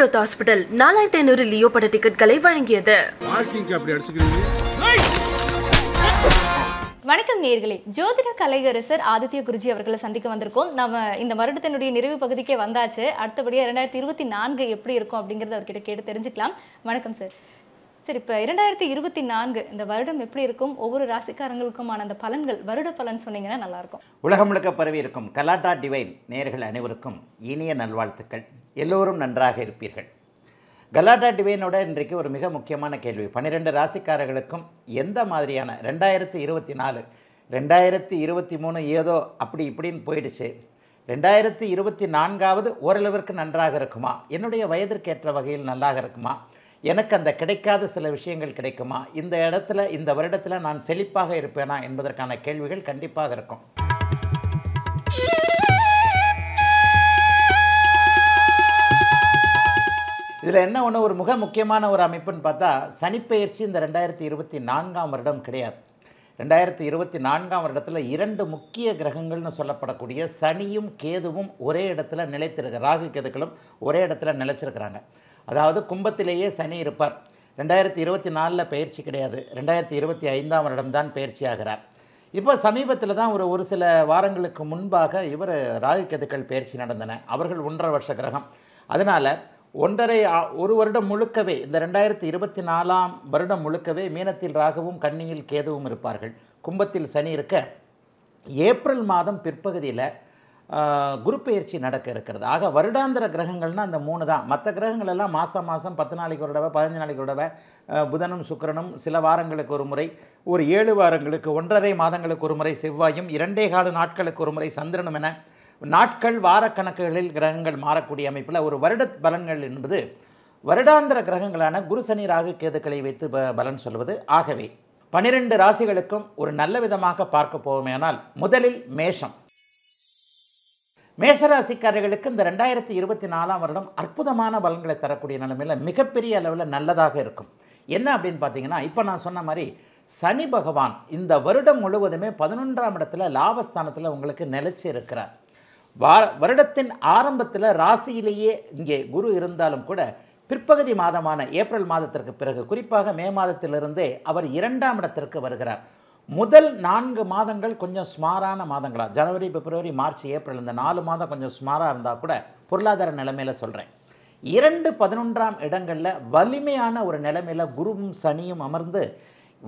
ரோத் hospital நாலாயிரத்தி ஐநூறு Leo பட டிக்கெட்களை வழங்கியது வணக்கம் நேர்களே ஜோதிட கலையரசர் ஆதித்ய குருஜி அவர்களை சந்திக்க வந்திருக்கோம் நம்ம இந்த வருடத்தினுடைய நிறைவு பகுதிக்கே வந்தாச்சு அடுத்தபடியாக இரண்டாயிரத்தி இருபத்தி நான்கு எப்படி இருக்கும் அப்படிங்கிறத அவர்கிட்ட கேட்டு தெரிஞ்சுக்கலாம் வணக்கம் சார் சரி இப்போ இரண்டாயிரத்தி இருபத்தி நான்கு இந்த வருடம் எப்படி இருக்கும் ஒவ்வொரு ராசிக்காரங்களுக்குமான அந்த பலன்கள் வருட பலன் சொன்னீங்கன்னா நல்லாயிருக்கும் உலகம் முழுக்க பரவி இருக்கும் கலாட்டா டிவைன் நேர்கள் அனைவருக்கும் இனிய நல்வாழ்த்துக்கள் எல்லோரும் நன்றாக இருப்பீர்கள் கலாட்டா டிவைனோட இன்றைக்கு ஒரு மிக முக்கியமான கேள்வி பன்னிரெண்டு ராசிக்காரர்களுக்கும் எந்த மாதிரியான ரெண்டாயிரத்தி இருபத்தி நாலு ரெண்டாயிரத்தி இருபத்தி மூணு ஏதோ அப்படி இப்படின்னு போயிடுச்சு ரெண்டாயிரத்தி இருபத்தி நான்காவது ஓரளவிற்கு நன்றாக இருக்குமா என்னுடைய வயதிற்கேற்ற வகையில் நல்லாக இருக்குமா எனக்கு அந்த கிடைக்காத சில விஷயங்கள் கிடைக்குமா இந்த இடத்துல இந்த வருடத்தில் நான் செழிப்பாக இருப்பேனா என்பதற்கான கேள்விகள் கண்டிப்பாக இருக்கும் இதில் என்ன ஒன்று ஒரு மிக முக்கியமான ஒரு அமைப்புன்னு பார்த்தா சனிப்பெயர்ச்சி இந்த ரெண்டாயிரத்தி இருபத்தி நான்காம் வருடம் கிடையாது ரெண்டாயிரத்தி இருபத்தி நான்காம் வருடத்தில் இரண்டு முக்கிய கிரகங்கள்னு சொல்லப்படக்கூடிய சனியும் கேதுவும் ஒரே இடத்துல நிலைத்திருக்க ராகு கேதுக்களும் ஒரே இடத்துல நிலைச்சிருக்கிறாங்க அதாவது கும்பத்திலேயே சனி இருப்பார் ரெண்டாயிரத்தி இருபத்தி நாலில் பயிற்சி கிடையாது ரெண்டாயிரத்தி இருபத்தி ஐந்தாம் வருடம்தான் பயிற்சி ஆகிறார் இப்போ சமீபத்தில் தான் ஒரு ஒரு சில வாரங்களுக்கு முன்பாக இவர் ராகு கேதுக்கள் பயிற்சி நடந்தன அவர்கள் ஒன்றரை வருஷ கிரகம் அதனால் ஒன்றரை ஒரு வருடம் முழுக்கவே இந்த ரெண்டாயிரத்தி இருபத்தி நாலாம் வருடம் முழுக்கவே மீனத்தில் ராகவும் கன்னியில் கேதுவும் இருப்பார்கள் கும்பத்தில் சனி இருக்க ஏப்ரல் மாதம் பிற்பகுதியில் குரு பயிற்சி நடக்க இருக்கிறது ஆக வருடாந்திர கிரகங்கள்னா அந்த மூணு தான் மற்ற கிரகங்கள் எல்லாம் மாதம் மாதம் பத்து நாளைக்கு ஒரு தடவை பதினஞ்சு நாளைக்கு ஒரு தடவை புதனும் சுக்கரனும் சில வாரங்களுக்கு ஒரு முறை ஒரு ஏழு வாரங்களுக்கு ஒன்றரை மாதங்களுக்கு ஒரு முறை செவ்வாயும் இரண்டே கால நாட்களுக்கு ஒரு முறை சந்திரனும் என நாட்கள் வாரக்கணக்குகளில் கிரகங்கள் மாறக்கூடிய அமைப்பில் ஒரு வருட பலன்கள் என்பது வருடாந்திர கிரகங்களான குரு சனி ராகு கேதுக்களை வைத்து பலன் சொல்வது ஆகவே பனிரெண்டு ராசிகளுக்கும் ஒரு நல்ல விதமாக பார்க்க போவோமேனால் முதலில் மேஷம் மேஷராசிக்காரர்களுக்கு இந்த ரெண்டாயிரத்தி இருபத்தி நாலாம் வருடம் அற்புதமான பலன்களை தரக்கூடிய நிலைமையில் மிகப்பெரிய அளவில் நல்லதாக இருக்கும் என்ன அப்படின்னு பார்த்தீங்கன்னா இப்போ நான் சொன்ன மாதிரி சனி பகவான் இந்த வருடம் முழுவதுமே பதினொன்றாம் இடத்துல லாபஸ்தானத்தில் உங்களுக்கு நிலச்சி இருக்கிறார் வருடத்தின் ஆரம்பத்தில் ராசியிலேயே இங்கே குரு இருந்தாலும் கூட பிற்பகுதி மாதமான ஏப்ரல் மாதத்திற்கு பிறகு குறிப்பாக மே மாதத்திலிருந்தே அவர் இரண்டாம் இடத்திற்கு வருகிறார் முதல் நான்கு மாதங்கள் கொஞ்சம் ஸ்மாரான மாதங்களாக ஜனவரி பிப்ரவரி மார்ச் ஏப்ரல் இந்த நாலு மாதம் கொஞ்சம் ஸ்மாராக இருந்தால் கூட பொருளாதார நிலைமையில் சொல்கிறேன் இரண்டு பதினொன்றாம் இடங்களில் வலிமையான ஒரு நிலைமையில் குருவும் சனியும் அமர்ந்து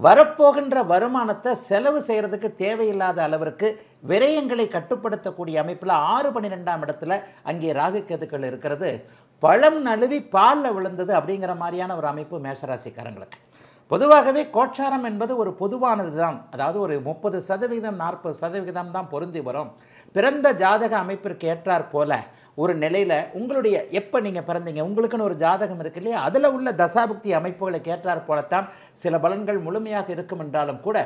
வரப்போகின்ற வருமானத்தை செலவு செய்கிறதுக்கு தேவையில்லாத அளவிற்கு விரயங்களை கட்டுப்படுத்தக்கூடிய அமைப்பில் ஆறு பன்னிரெண்டாம் இடத்துல அங்கே ராகு கெதுக்கள் இருக்கிறது பழம் நழுவி பாலில் விழுந்தது அப்படிங்கிற மாதிரியான ஒரு அமைப்பு மேஷராசிக்காரங்களுக்கு பொதுவாகவே கோச்சாரம் என்பது ஒரு பொதுவானது தான் அதாவது ஒரு முப்பது சதவிகிதம் நாற்பது சதவிகிதம் தான் பொருந்தி வரும் பிறந்த ஜாதக அமைப்பிற்கு ஏற்றாற் போல ஒரு நிலையில் உங்களுடைய எப்போ நீங்கள் பிறந்தீங்க உங்களுக்குன்னு ஒரு ஜாதகம் இருக்கு இல்லையா அதில் உள்ள தசாபுக்தி அமைப்புகளை கேட்டார் போலத்தான் சில பலன்கள் முழுமையாக இருக்கும் என்றாலும் கூட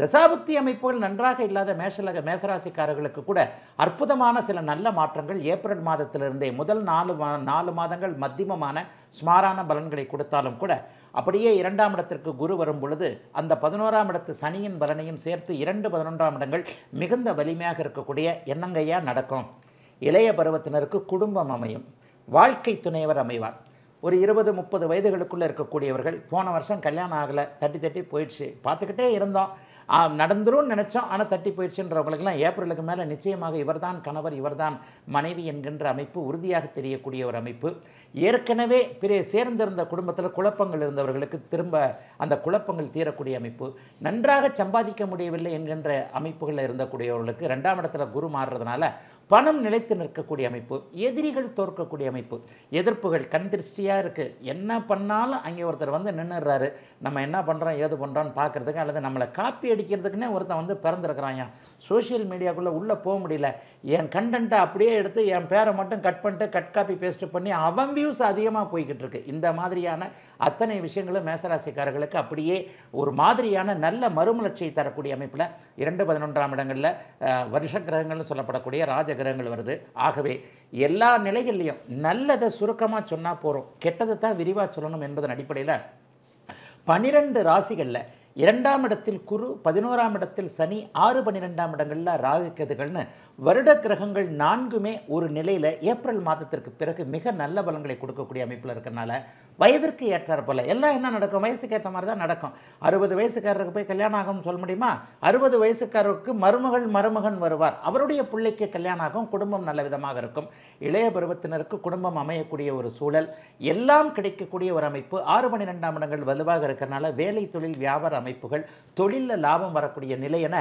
தசாபுக்தி அமைப்புகள் நன்றாக இல்லாத மேஷலக மேசராசிக்காரர்களுக்கு கூட அற்புதமான சில நல்ல மாற்றங்கள் ஏப்ரல் மாதத்திலிருந்தே முதல் நாலு மா நாலு மாதங்கள் மத்தியமமான சுமாரான பலன்களை கொடுத்தாலும் கூட அப்படியே இரண்டாம் இடத்திற்கு குரு வரும் பொழுது அந்த பதினோராம் இடத்து சனியின் பலனையும் சேர்த்து இரண்டு பதினொன்றாம் இடங்கள் மிகுந்த வலிமையாக இருக்கக்கூடிய என்னங்கையாக நடக்கும் இளைய பருவத்தினருக்கு குடும்பம் அமையும் வாழ்க்கை துணைவர் அமைவார் ஒரு இருபது முப்பது வயதுகளுக்குள்ளே இருக்கக்கூடியவர்கள் போன வருஷம் கல்யாணம் ஆகலை தட்டி தட்டி போயிடுச்சு பார்த்துக்கிட்டே இருந்தோம் நடந்துரும் நினச்சோம் ஆனால் தட்டி போயிடுச்சுன்றவங்களுக்கெல்லாம் ஏப்ரலுக்கு மேலே நிச்சயமாக இவர்தான் கணவர் இவர்தான் மனைவி என்கின்ற அமைப்பு உறுதியாக தெரியக்கூடிய ஒரு அமைப்பு ஏற்கனவே பிற சேர்ந்திருந்த குடும்பத்தில் குழப்பங்கள் இருந்தவர்களுக்கு திரும்ப அந்த குழப்பங்கள் தீரக்கூடிய அமைப்பு நன்றாக சம்பாதிக்க முடியவில்லை என்கின்ற அமைப்புகளில் இருந்தக்கூடியவர்களுக்கு ரெண்டாம் இடத்துல குரு மாறுறதுனால பணம் நிலைத்து நிற்கக்கூடிய அமைப்பு எதிரிகள் தோற்கக்கூடிய அமைப்பு எதிர்ப்புகள் கண் திருஷ்டியாக இருக்குது என்ன பண்ணாலும் அங்கே ஒருத்தர் வந்து நின்றுடுறாரு நம்ம என்ன பண்ணுறோம் ஏது பண்ணுறோன்னு பார்க்குறதுக்கு அல்லது நம்மளை காப்பி அடிக்கிறதுக்குன்னே ஒருத்தன் வந்து பிறந்திருக்கிறாங்க சோஷியல் மீடியாக்குள்ளே உள்ளே போக முடியல என் கண்டென்ட்டை அப்படியே எடுத்து என் பேரை மட்டும் கட் பண்ணிட்டு கட் காப்பி பேஸ்ட் பண்ணி அவன் வியூஸ் அதிகமாக போய்கிட்டு இருக்கு இந்த மாதிரியான அத்தனை விஷயங்களும் மேசராசிக்காரர்களுக்கு அப்படியே ஒரு மாதிரியான நல்ல மறுமலர்ச்சியை தரக்கூடிய அமைப்பில் இரண்டு பதினொன்றாம் இடங்களில் வருஷ கிரகங்கள்னு சொல்லப்படக்கூடிய ராஜ கிரகங்கள் வருது ஆகவே எல்லா நிலைகள்லையும் நல்லதை சுருக்கமாக சொன்னால் போகிறோம் கெட்டதை தான் விரிவாக சொல்லணும் என்பதன் அடிப்படையில் பனிரெண்டு ராசிகளில் இரண்டாம் இடத்தில் குரு பதினோராம் இடத்தில் சனி ஆறு பன்னிரெண்டாம் இடங்களில் கெதுகள்னு வருட கிரகங்கள் நான்குமே ஒரு நிலையில் ஏப்ரல் மாதத்திற்கு பிறகு மிக நல்ல பலன்களை கொடுக்கக்கூடிய அமைப்பில் இருக்கிறனால வயதிற்கு ஏற்றார் போல எல்லாம் என்ன நடக்கும் வயசுக்கு ஏற்ற மாதிரி தான் நடக்கும் அறுபது வயசுக்காரருக்கு போய் கல்யாணம் ஆகும்னு சொல்ல முடியுமா அறுபது வயசுக்காரருக்கு மருமகள் மருமகன் வருவார் அவருடைய பிள்ளைக்கு கல்யாணம் ஆகும் குடும்பம் நல்ல விதமாக இருக்கும் இளைய பருவத்தினருக்கு குடும்பம் அமையக்கூடிய ஒரு சூழல் எல்லாம் கிடைக்கக்கூடிய ஒரு அமைப்பு ஆறு மணி ரெண்டாம் இடங்கள் வலுவாக இருக்கிறனால வேலை தொழில் வியாபார அமைப்புகள் தொழிலில் லாபம் வரக்கூடிய நிலை என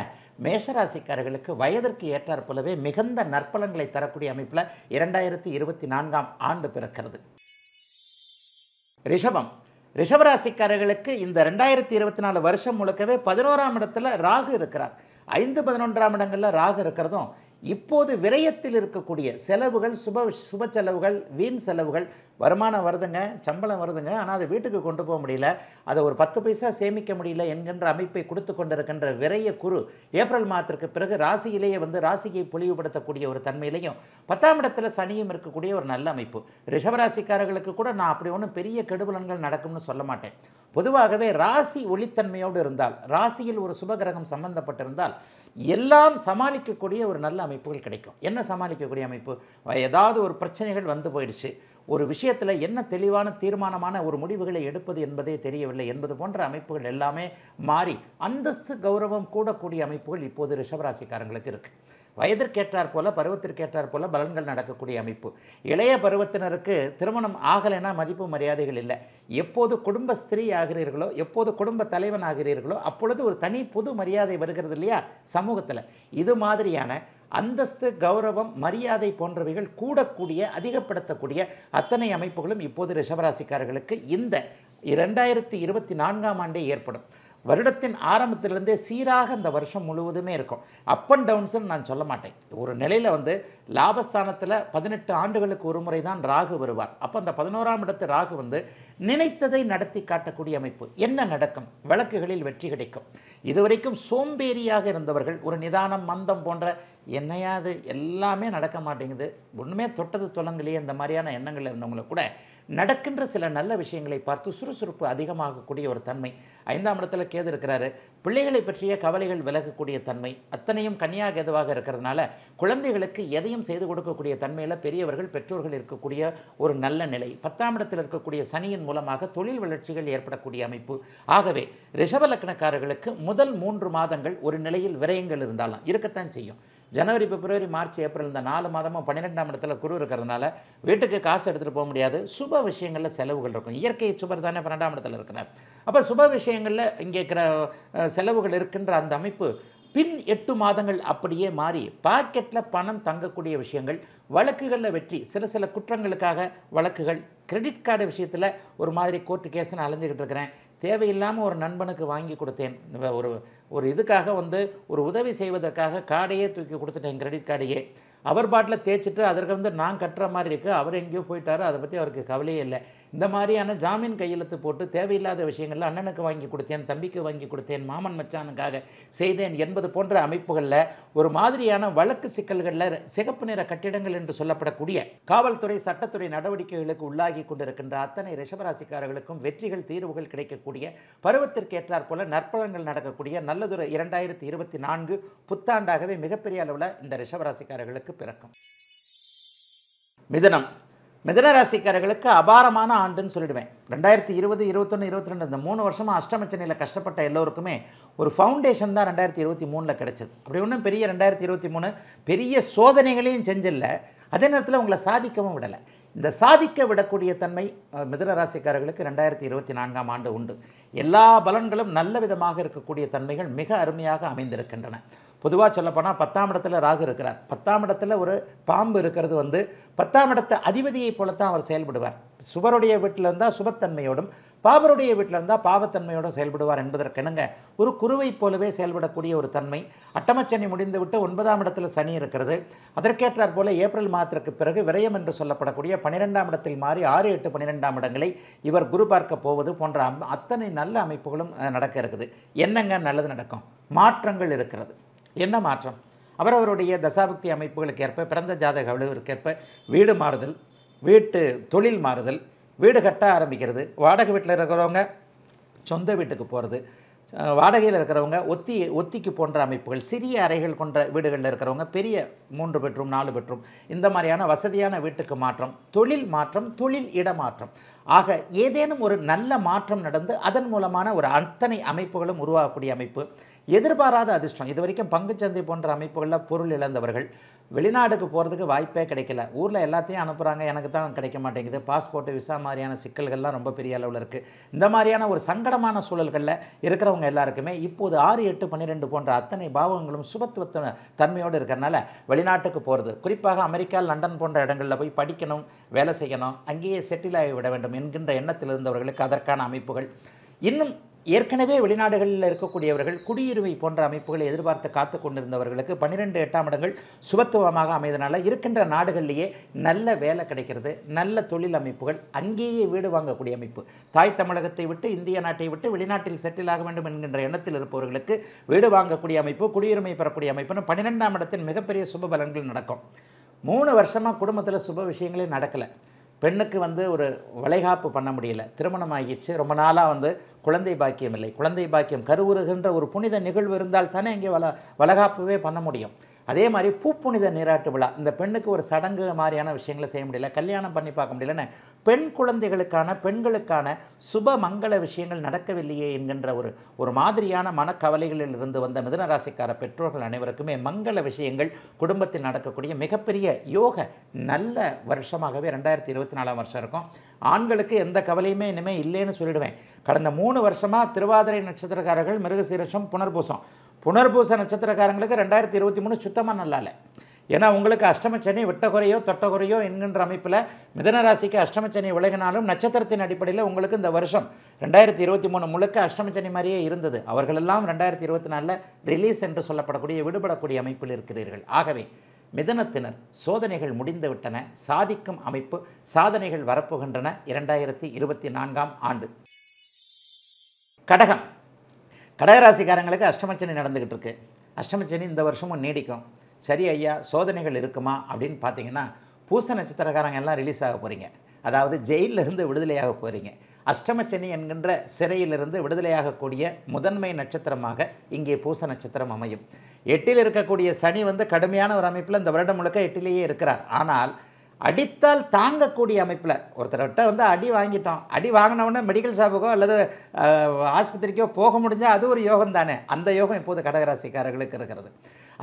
மேஷராசிக்காரர்களுக்கு வயதிற்கு ஏற்றாற்போல போலவே மிகுந்த நற்பலன்களை தரக்கூடிய அமைப்பில் இரண்டாயிரத்தி இருபத்தி நான்காம் ஆண்டு பிறக்கிறது ரிஷபம் ரிஷபராசிக்காரர்களுக்கு இந்த ரெண்டாயிரத்தி இருபத்தி நாலு வருஷம் முழுக்கவே பதினோராம் இடத்துல ராகு இருக்கிறார் ஐந்து பதினொன்றாம் இடங்களில் ராகு இருக்கிறதும் இப்போது விரயத்தில் இருக்கக்கூடிய செலவுகள் சுப சுப செலவுகள் வீண் செலவுகள் வருமானம் வருதுங்க சம்பளம் வருதுங்க ஆனால் அதை வீட்டுக்கு கொண்டு போக முடியல அதை ஒரு பத்து பைசா சேமிக்க முடியல என்கின்ற அமைப்பை கொடுத்து கொண்டிருக்கின்ற விரைய குரு ஏப்ரல் மாதத்திற்கு பிறகு ராசியிலேயே வந்து ராசியை பொலிவுபடுத்தக்கூடிய ஒரு தன்மையிலையும் பத்தாம் இடத்துல சனியும் இருக்கக்கூடிய ஒரு நல்ல அமைப்பு ரிஷபராசிக்காரர்களுக்கு கூட நான் அப்படி ஒன்றும் பெரிய கெடுபலன்கள் நடக்கும்னு சொல்ல மாட்டேன் பொதுவாகவே ராசி ஒளித்தன்மையோடு இருந்தால் ராசியில் ஒரு சுபகிரகம் சம்பந்தப்பட்டிருந்தால் எல்லாம் சமாளிக்கக்கூடிய ஒரு நல்ல அமைப்புகள் கிடைக்கும் என்ன சமாளிக்கக்கூடிய அமைப்பு ஏதாவது ஒரு பிரச்சனைகள் வந்து போயிடுச்சு ஒரு விஷயத்தில் என்ன தெளிவான தீர்மானமான ஒரு முடிவுகளை எடுப்பது என்பதே தெரியவில்லை என்பது போன்ற அமைப்புகள் எல்லாமே மாறி அந்தஸ்து கௌரவம் கூடக்கூடிய அமைப்புகள் இப்போது ரிஷபராசிக்காரங்களுக்கு இருக்குது வயதிற்கேற்றார் போல பருவத்திற்கேற்றார் போல பலன்கள் நடக்கக்கூடிய அமைப்பு இளைய பருவத்தினருக்கு திருமணம் ஆகலைன்னா மதிப்பு மரியாதைகள் இல்லை எப்போது குடும்ப ஸ்திரீ ஆகிறீர்களோ எப்போது குடும்ப தலைவன் ஆகிறீர்களோ அப்பொழுது ஒரு தனி புது மரியாதை வருகிறது இல்லையா சமூகத்தில் இது மாதிரியான அந்தஸ்து கௌரவம் மரியாதை போன்றவைகள் கூடக்கூடிய அதிகப்படுத்தக்கூடிய அத்தனை அமைப்புகளும் இப்போது ரிஷபராசிக்காரர்களுக்கு இந்த இரண்டாயிரத்தி இருபத்தி நான்காம் ஆண்டே ஏற்படும் வருடத்தின் ஆரம்பத்திலிருந்தே சீராக இந்த வருஷம் முழுவதுமே இருக்கும் அப் அண்ட் டவுன்ஸ்னு நான் சொல்ல மாட்டேன் ஒரு நிலையில் வந்து லாபஸ்தானத்தில் பதினெட்டு ஆண்டுகளுக்கு ஒரு முறை தான் ராகு வருவார் அப்போ அந்த பதினோராம் இடத்து ராகு வந்து நினைத்ததை நடத்தி காட்டக்கூடிய அமைப்பு என்ன நடக்கும் விளக்குகளில் வெற்றி கிடைக்கும் இதுவரைக்கும் சோம்பேறியாக இருந்தவர்கள் ஒரு நிதானம் மந்தம் போன்ற என்னையாது எல்லாமே நடக்க மாட்டேங்குது ஒன்றுமே தொட்டது தொலங்கலையே இந்த மாதிரியான எண்ணங்கள் இருந்தவங்களை கூட நடக்கின்ற சில நல்ல விஷயங்களை பார்த்து சுறுசுறுப்பு அதிகமாகக்கூடிய ஒரு தன்மை ஐந்தாம் இடத்துல கேது இருக்கிறாரு பிள்ளைகளை பற்றிய கவலைகள் விலகக்கூடிய தன்மை அத்தனையும் கன்னியாக எதுவாக இருக்கிறதுனால குழந்தைகளுக்கு எதையும் செய்து கொடுக்கக்கூடிய தன்மையில் பெரியவர்கள் பெற்றோர்கள் இருக்கக்கூடிய ஒரு நல்ல நிலை பத்தாம் இடத்தில் இருக்கக்கூடிய சனியின் மூலமாக தொழில் வளர்ச்சிகள் ஏற்படக்கூடிய அமைப்பு ஆகவே ரிஷபலக்கணக்காரர்களுக்கு முதல் மூன்று மாதங்கள் ஒரு நிலையில் விரயங்கள் இருந்தாலும் இருக்கத்தான் செய்யும் ஜனவரி பிப்ரவரி மார்ச் ஏப்ரல் இந்த நாலு மாதமும் பன்னிரெண்டாம் இடத்துல குரு இருக்கிறதுனால வீட்டுக்கு காசு எடுத்துகிட்டு போக முடியாது சுப விஷயங்களில் செலவுகள் இருக்கும் இயற்கை சுபர் தானே பன்னெண்டாம் இடத்துல இருக்கிறார் அப்போ சுப விஷயங்களில் இங்கே இருக்கிற செலவுகள் இருக்கின்ற அந்த அமைப்பு பின் எட்டு மாதங்கள் அப்படியே மாறி பாக்கெட்டில் பணம் தங்கக்கூடிய விஷயங்கள் வழக்குகளில் வெற்றி சில சில குற்றங்களுக்காக வழக்குகள் கிரெடிட் கார்டு விஷயத்தில் ஒரு மாதிரி கோர்ட்டு நான் அலைஞ்சிக்கிட்டு இருக்கிறேன் தேவையில்லாமல் ஒரு நண்பனுக்கு வாங்கி கொடுத்தேன் ஒரு ஒரு இதுக்காக வந்து ஒரு உதவி செய்வதற்காக கார்டையே தூக்கி கொடுத்துட்டேன் கிரெடிட் கார்டையே அவர் பாட்டில் தேய்ச்சிட்டு அதற்கு வந்து நான் கட்டுற மாதிரி இருக்குது அவர் எங்கேயோ போயிட்டாரோ அதை பற்றி அவருக்கு கவலையே இல்லை இந்த மாதிரியான ஜாமீன் கையெழுத்து போட்டு தேவையில்லாத விஷயங்களில் அண்ணனுக்கு வாங்கி கொடுத்தேன் தம்பிக்கு வாங்கி கொடுத்தேன் மாமன் மச்சானுக்காக செய்தேன் என்பது போன்ற அமைப்புகளில் ஒரு மாதிரியான வழக்கு சிக்கல்களில் சிகப்பு நிற கட்டிடங்கள் என்று சொல்லப்படக்கூடிய காவல்துறை சட்டத்துறை நடவடிக்கைகளுக்கு உள்ளாகி கொண்டிருக்கின்ற அத்தனை ரிஷபராசிக்காரர்களுக்கும் வெற்றிகள் தீர்வுகள் கிடைக்கக்கூடிய பருவத்திற்கு போல நற்பலன்கள் நடக்கக்கூடிய நல்லதொரு இரண்டாயிரத்தி இருபத்தி நான்கு புத்தாண்டாகவே மிகப்பெரிய அளவில் இந்த ரிஷபராசிக்காரர்களுக்கு பிறக்கும் மிதனம் மிதனராசிக்காரர்களுக்கு அபாரமான ஆண்டுன்னு சொல்லிடுவேன் ரெண்டாயிரத்தி இருபது இருபத்தொன்று இருபத்தி ரெண்டு இந்த மூணு வருஷமாக அஷ்டமச்சனையில் கஷ்டப்பட்ட எல்லோருக்குமே ஒரு ஃபவுண்டேஷன் தான் ரெண்டாயிரத்தி இருபத்தி மூணில் கிடச்சிது அப்படி ஒன்றும் பெரிய ரெண்டாயிரத்தி இருபத்தி மூணு பெரிய சோதனைகளையும் செஞ்சில்லை அதே நேரத்தில் உங்களை சாதிக்கவும் விடலை இந்த சாதிக்க விடக்கூடிய தன்மை மிதன ராசிக்காரர்களுக்கு ரெண்டாயிரத்தி இருபத்தி நான்காம் ஆண்டு உண்டு எல்லா பலன்களும் நல்ல விதமாக இருக்கக்கூடிய தன்மைகள் மிக அருமையாக அமைந்திருக்கின்றன பொதுவாக சொல்லப்போனால் பத்தாம் இடத்துல ராகு இருக்கிறார் பத்தாம் இடத்துல ஒரு பாம்பு இருக்கிறது வந்து பத்தாம் இடத்த அதிபதியைப் போலத்தான் அவர் செயல்படுவார் சுவருடைய வீட்டில் இருந்தால் சுபத்தன்மையோடும் பாபருடைய வீட்டில் இருந்தால் பாவத்தன்மையோடும் செயல்படுவார் என்பதற்கெனுங்க ஒரு குருவை போலவே செயல்படக்கூடிய ஒரு தன்மை அட்டமச்சனி முடிந்துவிட்டு ஒன்பதாம் இடத்துல சனி இருக்கிறது அதற்கேற்றார் போல ஏப்ரல் மாதத்திற்கு பிறகு விரயம் என்று சொல்லப்படக்கூடிய பனிரெண்டாம் இடத்தில் மாறி ஆறு எட்டு பன்னிரெண்டாம் இடங்களை இவர் குரு பார்க்க போவது போன்ற அத்தனை நல்ல அமைப்புகளும் நடக்க இருக்குது என்னங்க நல்லது நடக்கும் மாற்றங்கள் இருக்கிறது என்ன மாற்றம் அவர் அவருடைய தசாபக்தி அமைப்புகளுக்கு ஏற்ப பிறந்த ஜாதக அளவிற்கேற்ப வீடு மாறுதல் வீட்டு தொழில் மாறுதல் வீடு கட்ட ஆரம்பிக்கிறது வாடகை வீட்டில் இருக்கிறவங்க சொந்த வீட்டுக்கு போகிறது வாடகையில் இருக்கிறவங்க ஒத்தி ஒத்திக்கு போன்ற அமைப்புகள் சிறிய அறைகள் கொண்ட வீடுகளில் இருக்கிறவங்க பெரிய மூன்று பெட்ரூம் நாலு பெட்ரூம் இந்த மாதிரியான வசதியான வீட்டுக்கு மாற்றம் தொழில் மாற்றம் தொழில் இடமாற்றம் ஆக ஏதேனும் ஒரு நல்ல மாற்றம் நடந்து அதன் மூலமான ஒரு அத்தனை அமைப்புகளும் உருவாகக்கூடிய அமைப்பு எதிர்பாராத அதிர்ஷ்டம் இது வரைக்கும் பங்குச்சந்தை போன்ற அமைப்புகளில் பொருள் இழந்தவர்கள் வெளிநாடுக்கு போகிறதுக்கு வாய்ப்பே கிடைக்கல ஊரில் எல்லாத்தையும் அனுப்புகிறாங்க எனக்கு தான் கிடைக்க மாட்டேங்குது பாஸ்போர்ட்டு விசா மாதிரியான சிக்கல்கள்லாம் ரொம்ப பெரிய அளவில் இருக்குது இந்த மாதிரியான ஒரு சங்கடமான சூழல்களில் இருக்கிறவங்க எல்லாருக்குமே இப்போது ஆறு எட்டு பன்னிரெண்டு போன்ற அத்தனை பாவங்களும் சுபத்துவத்த தன்மையோடு இருக்கிறனால வெளிநாட்டுக்கு போகிறது குறிப்பாக அமெரிக்கா லண்டன் போன்ற இடங்களில் போய் படிக்கணும் வேலை செய்யணும் அங்கேயே செட்டில் ஆகிவிட வேண்டும் என்கின்ற எண்ணத்தில் இருந்தவர்களுக்கு அதற்கான அமைப்புகள் இன்னும் ஏற்கனவே வெளிநாடுகளில் இருக்கக்கூடியவர்கள் குடியுரிமை போன்ற அமைப்புகளை எதிர்பார்த்து காத்து கொண்டிருந்தவர்களுக்கு பன்னிரெண்டு எட்டாம் இடங்கள் சுபத்துவமாக அமைதனால இருக்கின்ற நாடுகள்லேயே நல்ல வேலை கிடைக்கிறது நல்ல தொழில் அமைப்புகள் அங்கேயே வீடு வாங்கக்கூடிய அமைப்பு தாய் தமிழகத்தை விட்டு இந்திய நாட்டை விட்டு வெளிநாட்டில் செட்டில் ஆக வேண்டும் என்கின்ற எண்ணத்தில் இருப்பவர்களுக்கு வீடு வாங்கக்கூடிய அமைப்பு குடியுரிமை பெறக்கூடிய அமைப்புன்னு பன்னிரெண்டாம் இடத்தின் மிகப்பெரிய சுப பலன்கள் நடக்கும் மூணு வருஷமாக குடும்பத்தில் சுப விஷயங்களே நடக்கலை பெண்ணுக்கு வந்து ஒரு வளைகாப்பு பண்ண முடியல திருமணம் ஆகிடுச்சு ரொம்ப நாளாக வந்து குழந்தை பாக்கியம் இல்லை குழந்தை பாக்கியம் கருவுறுகின்ற ஒரு புனித நிகழ்வு இருந்தால் தானே இங்கே வள வளகாப்புவே பண்ண முடியும் அதே மாதிரி பூப்புனித நீராட்டு விழா இந்த பெண்ணுக்கு ஒரு சடங்கு மாதிரியான விஷயங்களை செய்ய முடியல கல்யாணம் பண்ணி பார்க்க முடியலன்னு பெண் குழந்தைகளுக்கான பெண்களுக்கான சுப மங்கள விஷயங்கள் நடக்கவில்லையே என்கின்ற ஒரு ஒரு மாதிரியான மனக்கவலைகளில் இருந்து வந்த மிதனராசிக்கார பெற்றோர்கள் அனைவருக்குமே மங்கள விஷயங்கள் குடும்பத்தில் நடக்கக்கூடிய மிகப்பெரிய யோக நல்ல வருஷமாகவே ரெண்டாயிரத்தி இருபத்தி நாலாம் வருஷம் இருக்கும் ஆண்களுக்கு எந்த கவலையுமே இனிமேல் இல்லைன்னு சொல்லிடுவேன் கடந்த மூணு வருஷமாக திருவாதிரை நட்சத்திரக்காரர்கள் மிருகசீரஷம் புனர்பூசம் புனர்பூச நட்சத்திரக்காரங்களுக்கு ரெண்டாயிரத்தி இருபத்தி மூணு சுத்தமாக நல்லா இல்லை ஏன்னா உங்களுக்கு அஷ்டமச்சனி விட்டகுறையோ தொட்டகுறையோ என்கின்ற அமைப்பில் மிதனராசிக்கு அஷ்டமச்சனி விலகினாலும் நட்சத்திரத்தின் அடிப்படையில் உங்களுக்கு இந்த வருஷம் ரெண்டாயிரத்தி இருபத்தி மூணு முழுக்க அஷ்டமச்சனி மாதிரியே இருந்தது அவர்களெல்லாம் ரெண்டாயிரத்தி இருபத்தி நாலில் ரிலீஸ் என்று சொல்லப்படக்கூடிய விடுபடக்கூடிய அமைப்பில் இருக்கிறீர்கள் ஆகவே மிதனத்தினர் சோதனைகள் முடிந்துவிட்டன சாதிக்கும் அமைப்பு சாதனைகள் வரப்போகின்றன இரண்டாயிரத்தி இருபத்தி நான்காம் ஆண்டு கடகம் கடகராசிக்காரங்களுக்கு அஷ்டமச்சனி நடந்துக்கிட்டு இருக்கு அஷ்டமச்சனி இந்த வருஷமும் நீடிக்கும் சரி ஐயா சோதனைகள் இருக்குமா அப்படின்னு பார்த்தீங்கன்னா பூச நட்சத்திரக்காரங்க எல்லாம் ரிலீஸ் ஆக போகிறீங்க அதாவது ஜெயிலிருந்து விடுதலையாக போகிறீங்க அஷ்டமச்சனி என்கின்ற சிறையிலிருந்து விடுதலையாகக்கூடிய முதன்மை நட்சத்திரமாக இங்கே பூச நட்சத்திரம் அமையும் எட்டில் இருக்கக்கூடிய சனி வந்து கடுமையான ஒரு அமைப்பில் இந்த வருடம் முழுக்க எட்டிலேயே இருக்கிறார் ஆனால் அடித்தால் தாங்கக்கூடிய அமைப்பில் ஒருத்தர்கிட்ட வந்து அடி வாங்கிட்டோம் அடி வாங்கினவுடனே மெடிக்கல் ஷாப்புக்கோ அல்லது ஆஸ்பத்திரிக்கோ போக முடிஞ்சால் அது ஒரு யோகம் தானே அந்த யோகம் இப்போது கடகராசிக்காரர்களுக்கு இருக்கிறது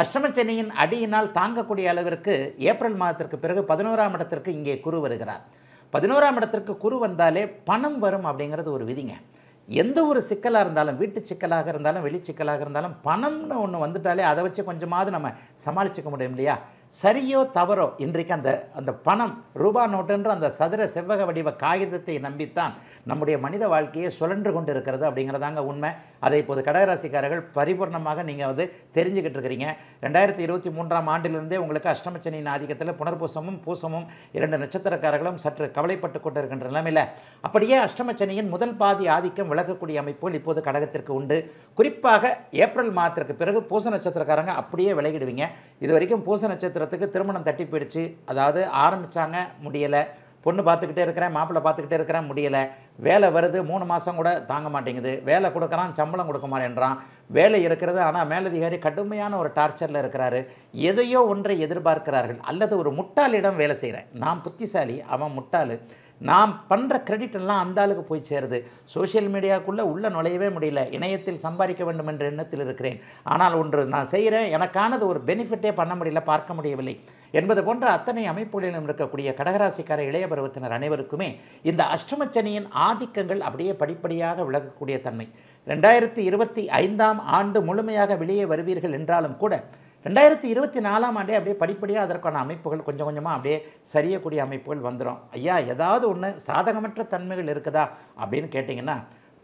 அஷ்டமச்சனியின் அடியினால் தாங்கக்கூடிய அளவிற்கு ஏப்ரல் மாதத்திற்கு பிறகு பதினோராம் இடத்திற்கு இங்கே குரு வருகிறார் பதினோராம் இடத்திற்கு குரு வந்தாலே பணம் வரும் அப்படிங்கிறது ஒரு விதிங்க எந்த ஒரு சிக்கலாக இருந்தாலும் வீட்டு சிக்கலாக இருந்தாலும் வெளி சிக்கலாக இருந்தாலும் பணம்னு ஒன்று வந்துட்டாலே அதை வச்சு கொஞ்சமாவது நம்ம சமாளிச்சுக்க முடியும் இல்லையா சரியோ தவறோ இன்றைக்கு அந்த அந்த பணம் ரூபா நோட்டுன்ற அந்த சதுர செவ்வக வடிவ காகிதத்தை நம்பித்தான் நம்முடைய மனித வாழ்க்கையை சுழன்று கொண்டு இருக்கிறது அப்படிங்கிறதாங்க உண்மை அதை இப்போது கடகராசிக்காரர்கள் பரிபூர்ணமாக நீங்கள் வந்து தெரிஞ்சுக்கிட்டு இருக்கிறீங்க ரெண்டாயிரத்தி இருபத்தி மூன்றாம் ஆண்டிலிருந்தே உங்களுக்கு அஷ்டமச்சனியின் ஆதிக்கத்தில் புனர்பூசமும் பூசமும் இரண்டு நட்சத்திரக்காரர்களும் சற்று கவலைப்பட்டு கொண்டு இருக்கின்ற நிலைமையில் அப்படியே அஷ்டமச்சனியின் முதல் பாதி ஆதிக்கம் விளக்கக்கூடிய அமைப்புகள் இப்போது கடகத்திற்கு உண்டு குறிப்பாக ஏப்ரல் மாதத்திற்கு பிறகு பூச நட்சத்திரக்காரங்க அப்படியே விளையிடுவீங்க இது வரைக்கும் பூச நட்சத்திரத்துக்கு திருமணம் தட்டி போயிடுச்சு அதாவது ஆரம்பித்தாங்க முடியலை பொண்ணு பார்த்துக்கிட்டே இருக்கிறேன் மாப்பிள்ளை பார்த்துக்கிட்டே இருக்கிறேன் முடியலை வேலை வருது மூணு மாதம் கூட தாங்க மாட்டேங்குது வேலை கொடுக்குறான் சம்பளம் கொடுக்க மாட்டேன்றான் வேலை இருக்கிறது ஆனால் மேலதிகாரி கடுமையான ஒரு டார்ச்சரில் இருக்கிறாரு எதையோ ஒன்றை எதிர்பார்க்கிறார்கள் அல்லது ஒரு முட்டாளிடம் வேலை செய்கிறேன் நான் புத்திசாலி அவன் முட்டாள் நாம் பண்ணுற கிரெடிட் எல்லாம் அந்த ஆளுக்கு போய் சேருது சோஷியல் மீடியாவுக்குள்ளே உள்ளே நுழையவே முடியல இணையத்தில் சம்பாதிக்க வேண்டும் என்ற எண்ணத்தில் இருக்கிறேன் ஆனால் ஒன்று நான் செய்கிறேன் எனக்கானது ஒரு பெனிஃபிட்டே பண்ண முடியல பார்க்க முடியவில்லை என்பது போன்ற அத்தனை அமைப்புகளிலும் இருக்கக்கூடிய கடகராசிக்கார இளைய பருவத்தினர் அனைவருக்குமே இந்த அஷ்டமச்சனியின் ஆதிக்கங்கள் அப்படியே படிப்படியாக விலகக்கூடிய தன்மை ரெண்டாயிரத்தி இருபத்தி ஐந்தாம் ஆண்டு முழுமையாக வெளியே வருவீர்கள் என்றாலும் கூட ரெண்டாயிரத்தி இருபத்தி நாலாம் ஆண்டே அப்படியே படிப்படியாக அதற்கான அமைப்புகள் கொஞ்சம் கொஞ்சமாக அப்படியே சரியக்கூடிய அமைப்புகள் வந்துடும் ஐயா ஏதாவது ஒன்று சாதகமற்ற தன்மைகள் இருக்குதா அப்படின்னு கேட்டிங்கன்னா